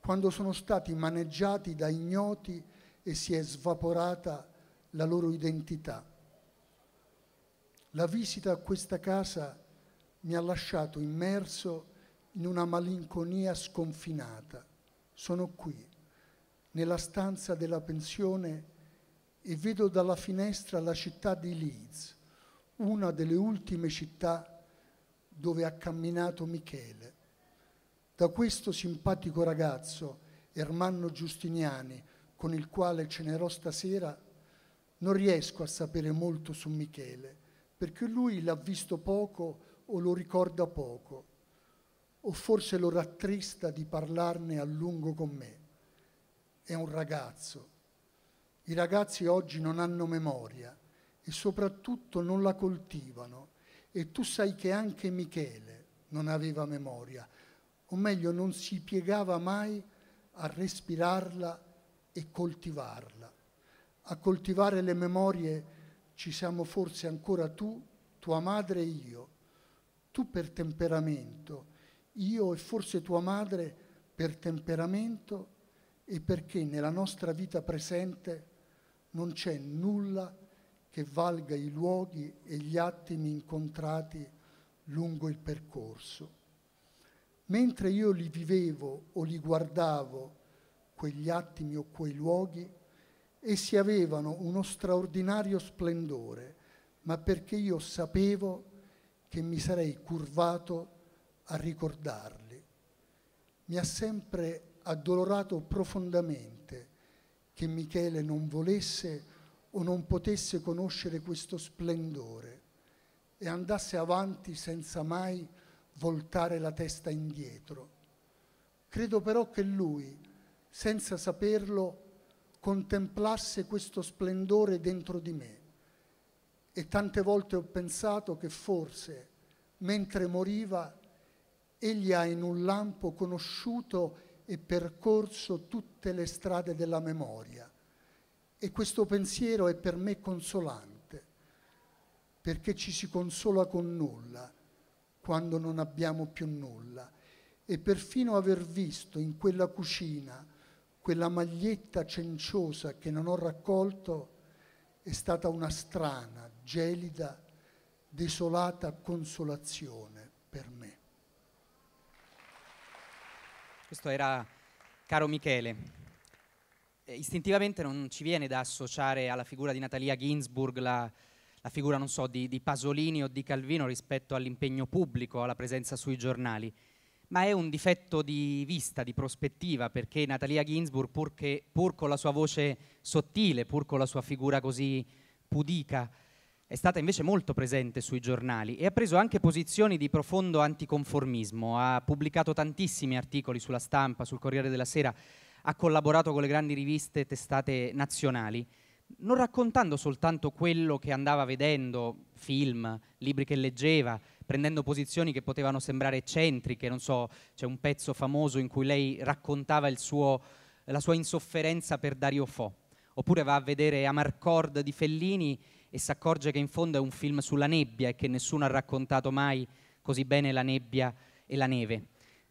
quando sono stati maneggiati da ignoti e si è svaporata la loro identità. La visita a questa casa mi ha lasciato immerso in una malinconia sconfinata. Sono qui, nella stanza della pensione, e vedo dalla finestra la città di Leeds, una delle ultime città dove ha camminato Michele. Da questo simpatico ragazzo, Ermanno Giustiniani, con il quale cenerò stasera, non riesco a sapere molto su Michele perché lui l'ha visto poco o lo ricorda poco, o forse lo rattrista di parlarne a lungo con me. È un ragazzo. I ragazzi oggi non hanno memoria e soprattutto non la coltivano. E tu sai che anche Michele non aveva memoria, o meglio non si piegava mai a respirarla e coltivarla, a coltivare le memorie ci siamo forse ancora tu, tua madre e io, tu per temperamento, io e forse tua madre per temperamento e perché nella nostra vita presente non c'è nulla che valga i luoghi e gli attimi incontrati lungo il percorso. Mentre io li vivevo o li guardavo, quegli attimi o quei luoghi, Essi avevano uno straordinario splendore, ma perché io sapevo che mi sarei curvato a ricordarli. Mi ha sempre addolorato profondamente che Michele non volesse o non potesse conoscere questo splendore e andasse avanti senza mai voltare la testa indietro. Credo però che lui, senza saperlo, contemplasse questo splendore dentro di me. E tante volte ho pensato che forse, mentre moriva, egli ha in un lampo conosciuto e percorso tutte le strade della memoria. E questo pensiero è per me consolante, perché ci si consola con nulla quando non abbiamo più nulla. E perfino aver visto in quella cucina quella maglietta cenciosa che non ho raccolto è stata una strana, gelida, desolata consolazione per me. Questo era caro Michele. Istintivamente non ci viene da associare alla figura di Natalia Ginsburg la, la figura, non so, di, di Pasolini o di Calvino rispetto all'impegno pubblico, alla presenza sui giornali ma è un difetto di vista, di prospettiva, perché Natalia Ginsburg, pur, che, pur con la sua voce sottile, pur con la sua figura così pudica, è stata invece molto presente sui giornali e ha preso anche posizioni di profondo anticonformismo, ha pubblicato tantissimi articoli sulla stampa, sul Corriere della Sera, ha collaborato con le grandi riviste testate nazionali, non raccontando soltanto quello che andava vedendo, film, libri che leggeva, prendendo posizioni che potevano sembrare eccentriche, non so, c'è un pezzo famoso in cui lei raccontava suo, la sua insofferenza per Dario Fo, oppure va a vedere Amarcord di Fellini e si accorge che in fondo è un film sulla nebbia e che nessuno ha raccontato mai così bene la nebbia e la neve.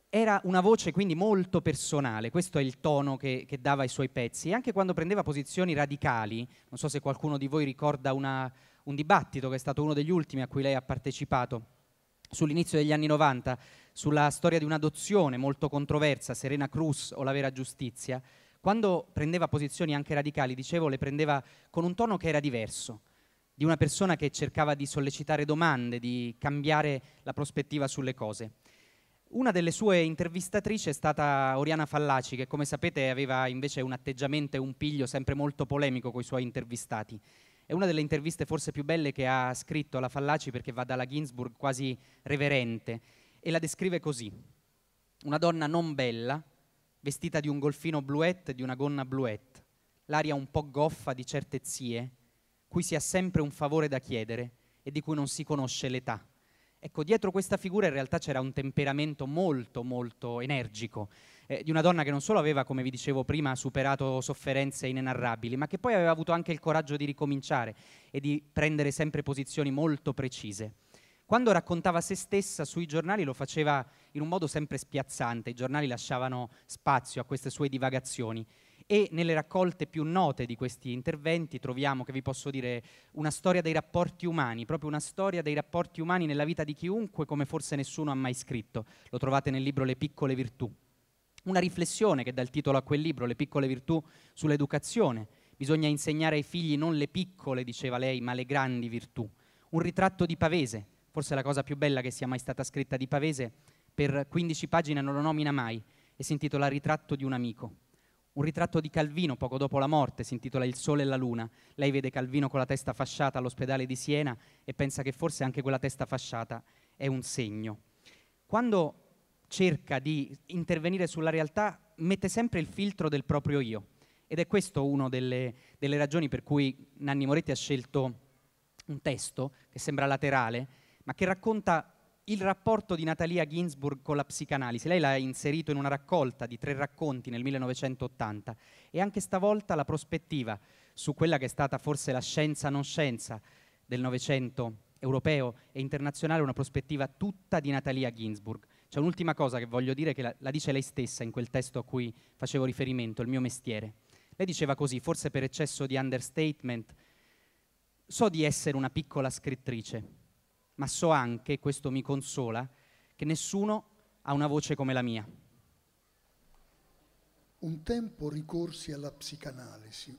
Era una voce quindi molto personale, questo è il tono che, che, dava ai suoi pezzi, e anche quando prendeva posizioni radicali, non so se qualcuno di voi ricorda una, un dibattito che è stato uno degli ultimi a cui lei ha partecipato, sull'inizio degli anni 90, sulla storia di un'adozione molto controversa, Serena Cruz o la vera giustizia, quando prendeva posizioni anche radicali, dicevo, le prendeva con un tono che era diverso, di una persona che cercava di sollecitare domande, di cambiare la prospettiva sulle cose. Una delle sue intervistatrici è stata Oriana Fallaci, che come sapete aveva invece un atteggiamento e un piglio sempre molto polemico con i suoi intervistati. È una delle interviste forse più belle che ha scritto la Fallaci perché va dalla Ginsburg quasi reverente e la descrive così. Una donna non bella, vestita di un golfino bluette e di una gonna bluette, l'aria un po' goffa di certe zie, cui si ha sempre un favore da chiedere e di cui non si conosce l'età. Ecco, dietro questa figura in realtà c'era un temperamento molto, molto energico eh, di una donna che non solo aveva, come vi dicevo prima, superato sofferenze inenarrabili, ma che poi aveva avuto anche il coraggio di ricominciare e di prendere sempre posizioni molto precise. Quando raccontava se stessa sui giornali lo faceva in un modo sempre spiazzante, i giornali lasciavano spazio a queste sue divagazioni e nelle raccolte più note di questi interventi troviamo, che vi posso dire, una storia dei rapporti umani, proprio una storia dei rapporti umani nella vita di chiunque come forse nessuno ha mai scritto. Lo trovate nel libro Le piccole virtù una riflessione che dà il titolo a quel libro, Le piccole virtù sull'educazione. Bisogna insegnare ai figli non le piccole, diceva lei, ma le grandi virtù. Un ritratto di Pavese, forse la cosa più bella che sia mai stata scritta di Pavese, per 15 pagine non lo nomina mai e si intitola Ritratto di un amico. Un ritratto di Calvino poco dopo la morte si intitola Il sole e la luna. Lei vede Calvino con la testa fasciata all'ospedale di Siena e pensa che forse anche quella testa fasciata è un segno. Quando cerca di intervenire sulla realtà mette sempre il filtro del proprio io. Ed è questo una delle, delle ragioni per cui Nanni Moretti ha scelto un testo che sembra laterale, ma che racconta il rapporto di Natalia Ginsburg con la psicanalisi. Lei l'ha inserito in una raccolta di tre racconti nel 1980 e anche stavolta la prospettiva su quella che è stata forse la scienza non scienza del Novecento europeo e internazionale, una prospettiva tutta di Natalia Ginsburg. C'è un'ultima cosa che voglio dire che la, la dice lei stessa in quel testo a cui facevo riferimento, il mio mestiere. Lei diceva così, forse per eccesso di understatement, so di essere una piccola scrittrice, ma so anche, questo mi consola, che nessuno ha una voce come la mia. Un tempo ricorsi alla psicanalisi.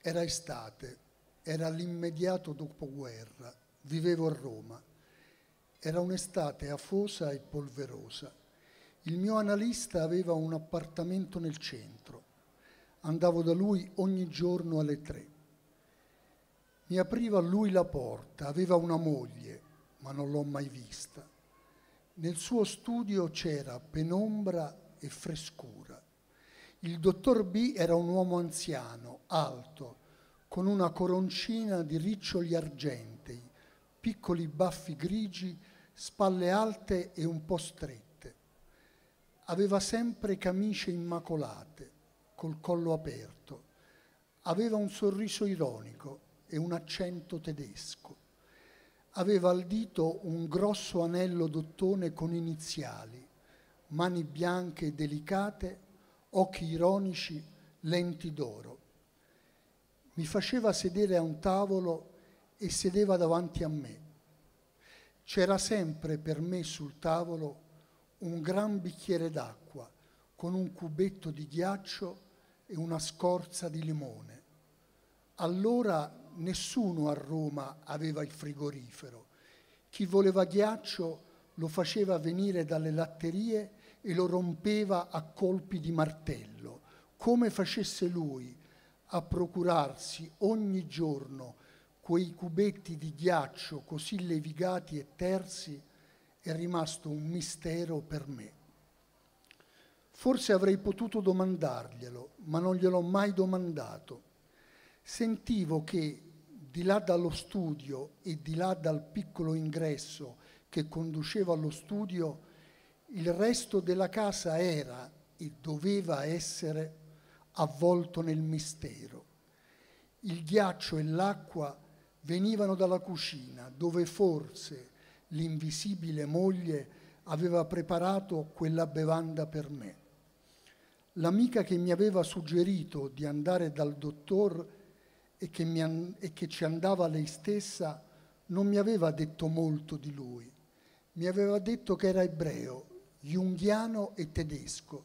Era estate, era l'immediato dopoguerra, vivevo a Roma era un'estate afosa e polverosa. Il mio analista aveva un appartamento nel centro. Andavo da lui ogni giorno alle tre. Mi apriva lui la porta, aveva una moglie, ma non l'ho mai vista. Nel suo studio c'era penombra e frescura. Il dottor B era un uomo anziano, alto, con una coroncina di riccioli argentei, piccoli baffi grigi spalle alte e un po' strette. Aveva sempre camicie immacolate, col collo aperto. Aveva un sorriso ironico e un accento tedesco. Aveva al dito un grosso anello d'ottone con iniziali, mani bianche e delicate, occhi ironici, lenti d'oro. Mi faceva sedere a un tavolo e sedeva davanti a me c'era sempre per me sul tavolo un gran bicchiere d'acqua con un cubetto di ghiaccio e una scorza di limone. Allora nessuno a Roma aveva il frigorifero. Chi voleva ghiaccio lo faceva venire dalle latterie e lo rompeva a colpi di martello, come facesse lui a procurarsi ogni giorno quei cubetti di ghiaccio così levigati e tersi è rimasto un mistero per me. Forse avrei potuto domandarglielo, ma non gliel'ho mai domandato. Sentivo che di là dallo studio e di là dal piccolo ingresso che conduceva allo studio, il resto della casa era e doveva essere avvolto nel mistero. Il ghiaccio e l'acqua venivano dalla cucina dove forse l'invisibile moglie aveva preparato quella bevanda per me. L'amica che mi aveva suggerito di andare dal dottor e che, mi, e che ci andava lei stessa non mi aveva detto molto di lui. Mi aveva detto che era ebreo, junghiano e tedesco.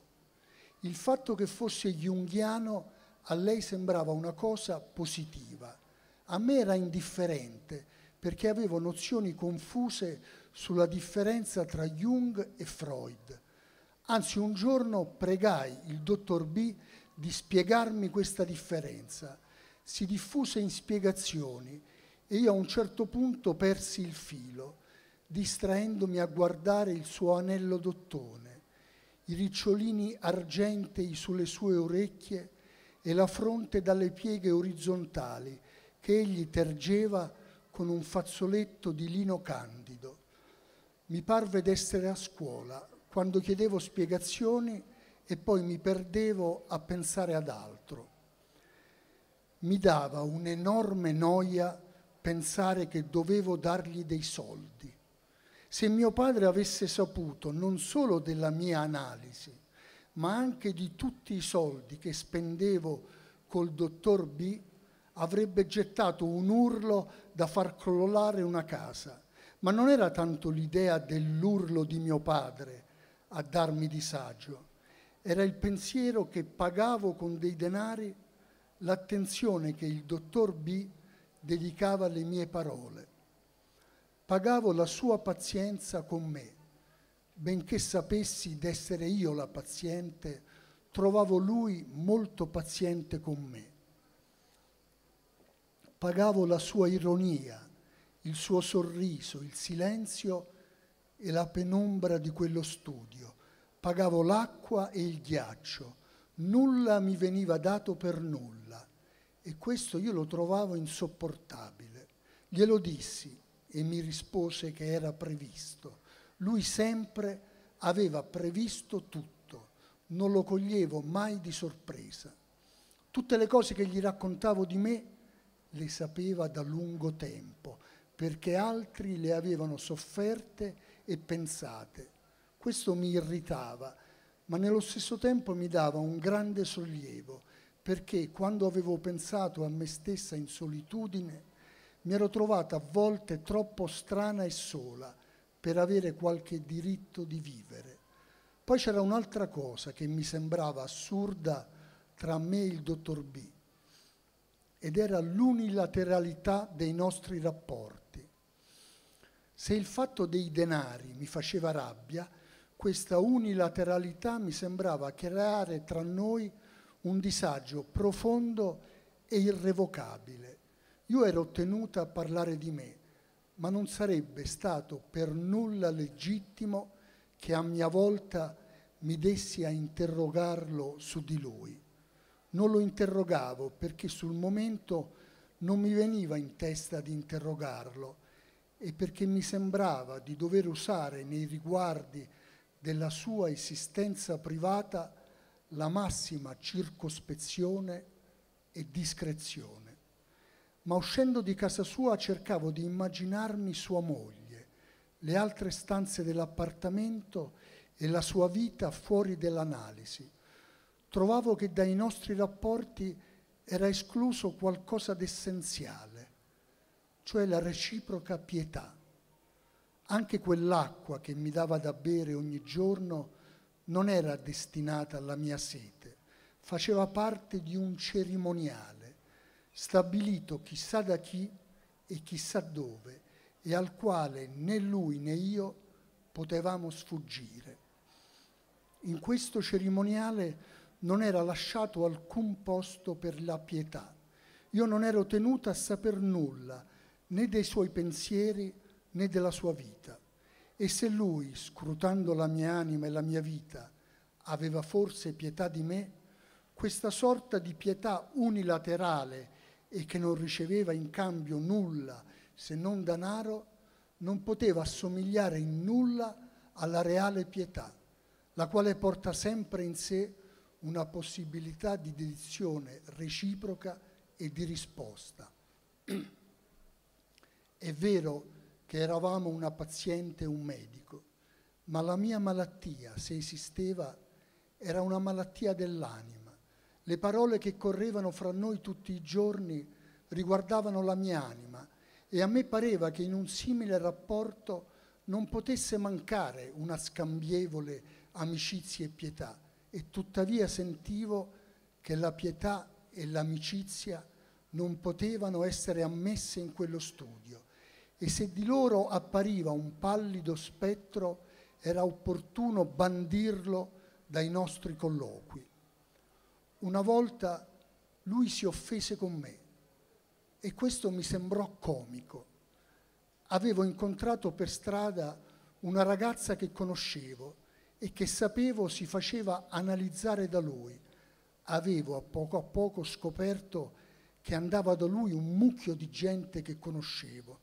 Il fatto che fosse junghiano a lei sembrava una cosa positiva a me era indifferente perché avevo nozioni confuse sulla differenza tra Jung e Freud. Anzi, un giorno pregai il dottor B di spiegarmi questa differenza. Si diffuse in spiegazioni e io a un certo punto persi il filo, distraendomi a guardare il suo anello d'ottone, i ricciolini argentei sulle sue orecchie e la fronte dalle pieghe orizzontali che egli tergeva con un fazzoletto di lino candido. Mi parve d'essere a scuola quando chiedevo spiegazioni e poi mi perdevo a pensare ad altro. Mi dava un'enorme noia pensare che dovevo dargli dei soldi. Se mio padre avesse saputo non solo della mia analisi, ma anche di tutti i soldi che spendevo col dottor B, avrebbe gettato un urlo da far crollare una casa. Ma non era tanto l'idea dell'urlo di mio padre a darmi disagio, era il pensiero che pagavo con dei denari l'attenzione che il dottor B dedicava alle mie parole. Pagavo la sua pazienza con me, benché sapessi d'essere io la paziente, trovavo lui molto paziente con me pagavo la sua ironia, il suo sorriso, il silenzio e la penombra di quello studio, pagavo l'acqua e il ghiaccio, nulla mi veniva dato per nulla e questo io lo trovavo insopportabile. Glielo dissi e mi rispose che era previsto. Lui sempre aveva previsto tutto, non lo coglievo mai di sorpresa. Tutte le cose che gli raccontavo di me le sapeva da lungo tempo, perché altri le avevano sofferte e pensate. Questo mi irritava, ma nello stesso tempo mi dava un grande sollievo, perché quando avevo pensato a me stessa in solitudine, mi ero trovata a volte troppo strana e sola per avere qualche diritto di vivere. Poi c'era un'altra cosa che mi sembrava assurda tra me e il dottor B ed era l'unilateralità dei nostri rapporti. Se il fatto dei denari mi faceva rabbia, questa unilateralità mi sembrava creare tra noi un disagio profondo e irrevocabile. Io ero tenuta a parlare di me, ma non sarebbe stato per nulla legittimo che a mia volta mi dessi a interrogarlo su di lui non lo interrogavo perché sul momento non mi veniva in testa di interrogarlo e perché mi sembrava di dover usare nei riguardi della sua esistenza privata la massima circospezione e discrezione. Ma uscendo di casa sua cercavo di immaginarmi sua moglie, le altre stanze dell'appartamento e la sua vita fuori dell'analisi trovavo che dai nostri rapporti era escluso qualcosa d'essenziale, cioè la reciproca pietà. Anche quell'acqua che mi dava da bere ogni giorno non era destinata alla mia sete, faceva parte di un cerimoniale, stabilito chissà da chi e chissà dove, e al quale né lui né io potevamo sfuggire. In questo cerimoniale non era lasciato alcun posto per la pietà. Io non ero tenuta a saper nulla, né dei suoi pensieri, né della sua vita. E se lui, scrutando la mia anima e la mia vita, aveva forse pietà di me, questa sorta di pietà unilaterale e che non riceveva in cambio nulla se non danaro, non poteva assomigliare in nulla alla reale pietà, la quale porta sempre in sé un'altra una possibilità di dedizione reciproca e di risposta. È vero che eravamo una paziente e un medico, ma la mia malattia, se esisteva, era una malattia dell'anima. Le parole che correvano fra noi tutti i giorni riguardavano la mia anima e a me pareva che in un simile rapporto non potesse mancare una scambievole amicizia e pietà e tuttavia sentivo che la pietà e l'amicizia non potevano essere ammesse in quello studio e se di loro appariva un pallido spettro era opportuno bandirlo dai nostri colloqui. Una volta lui si offese con me e questo mi sembrò comico. Avevo incontrato per strada una ragazza che conoscevo e che sapevo si faceva analizzare da lui. Avevo a poco a poco scoperto che andava da lui un mucchio di gente che conoscevo.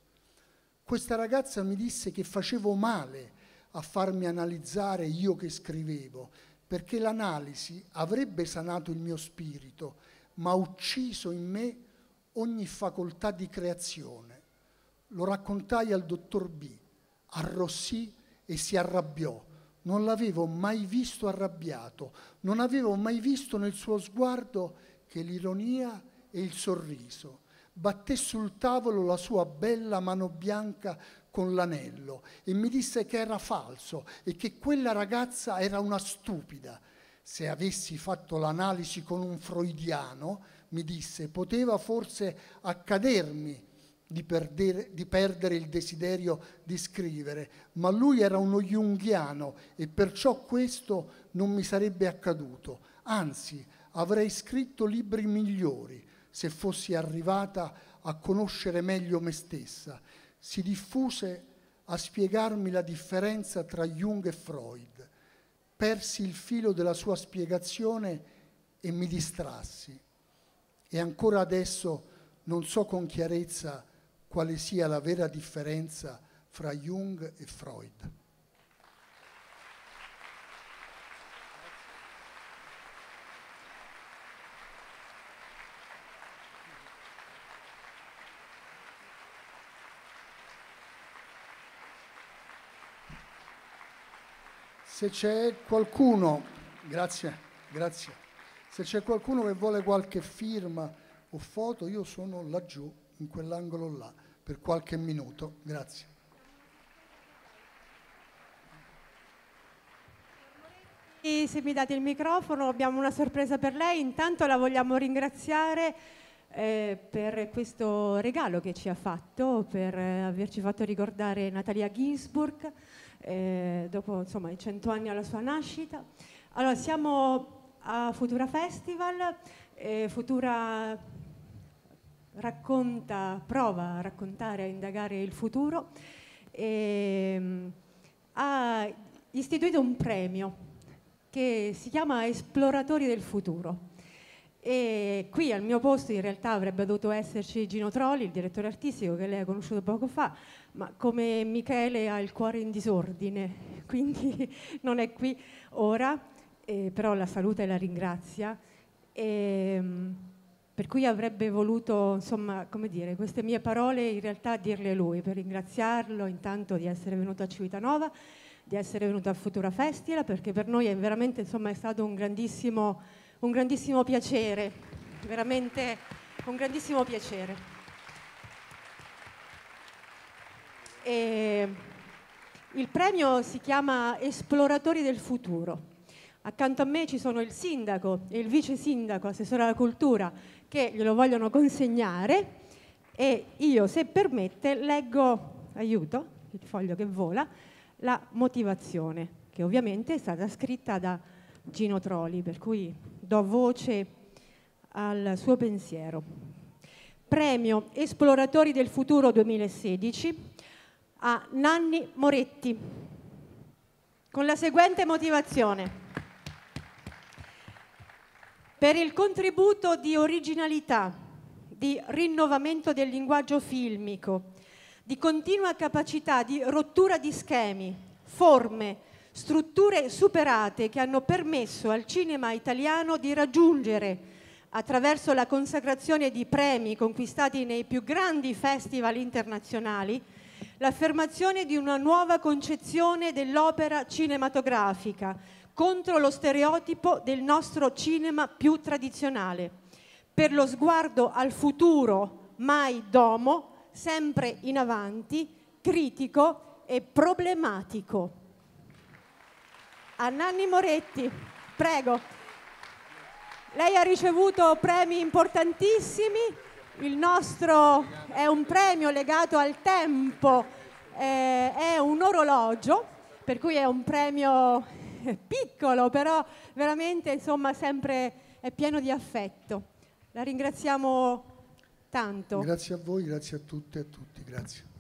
Questa ragazza mi disse che facevo male a farmi analizzare io che scrivevo, perché l'analisi avrebbe sanato il mio spirito, ma ucciso in me ogni facoltà di creazione. Lo raccontai al dottor B, arrossì e si arrabbiò non l'avevo mai visto arrabbiato, non avevo mai visto nel suo sguardo che l'ironia e il sorriso. Batté sul tavolo la sua bella mano bianca con l'anello e mi disse che era falso e che quella ragazza era una stupida. Se avessi fatto l'analisi con un freudiano, mi disse, poteva forse accadermi di perdere, di perdere, il desiderio di scrivere, ma lui era uno junghiano e perciò questo non mi sarebbe accaduto. Anzi, avrei scritto libri migliori se fossi arrivata a conoscere meglio me stessa. Si diffuse a spiegarmi la differenza tra Jung e Freud. Persi il filo della sua spiegazione e mi distrassi. E ancora adesso non so con chiarezza quale sia la vera differenza fra Jung e Freud. Se c'è qualcuno, grazie, grazie, se c'è qualcuno che vuole qualche firma o foto, io sono laggiù in quell'angolo là per qualche minuto. Grazie. E se mi date il microfono abbiamo una sorpresa per lei, intanto la vogliamo ringraziare eh, per questo regalo che ci ha fatto, per eh, averci fatto ricordare Natalia Ginsburg eh, dopo insomma, i cento anni alla sua nascita. Allora siamo a Futura Festival, eh, Futura racconta, prova a raccontare, a indagare il futuro, e, ehm, ha istituito un premio che si chiama Esploratori del futuro. E qui al mio posto in realtà avrebbe dovuto esserci Gino Trolli, il direttore artistico che lei ha conosciuto poco fa, ma come Michele ha il cuore in disordine, quindi non è qui ora, eh, però la saluta e la ringrazia. E, ehm, per cui avrebbe voluto, insomma, come dire, queste mie parole in realtà dirle lui, per ringraziarlo intanto di essere venuto a Civitanova, di essere venuto a Futura Festival, perché per noi è veramente, insomma, è stato un grandissimo, un grandissimo piacere, veramente un grandissimo piacere. E il premio si chiama Esploratori del futuro Accanto a me ci sono il sindaco e il vice sindaco, assessore alla cultura, che glielo vogliono consegnare e io, se permette, leggo, aiuto, il foglio che vola, la motivazione, che ovviamente è stata scritta da Gino Troli, per cui do voce al suo pensiero. Premio Esploratori del Futuro 2016 a Nanni Moretti, con la seguente motivazione per il contributo di originalità, di rinnovamento del linguaggio filmico, di continua capacità di rottura di schemi, forme, strutture superate che hanno permesso al cinema italiano di raggiungere, attraverso la consacrazione di premi conquistati nei più grandi festival internazionali, l'affermazione di una nuova concezione dell'opera cinematografica, contro lo stereotipo del nostro cinema più tradizionale, per lo sguardo al futuro mai domo, sempre in avanti, critico e problematico. A Nanni Moretti, prego. Lei ha ricevuto premi importantissimi, il nostro è un premio legato al tempo, eh, è un orologio, per cui è un premio piccolo, però veramente insomma sempre è pieno di affetto. La ringraziamo tanto. Grazie a voi, grazie a tutte e a tutti, grazie.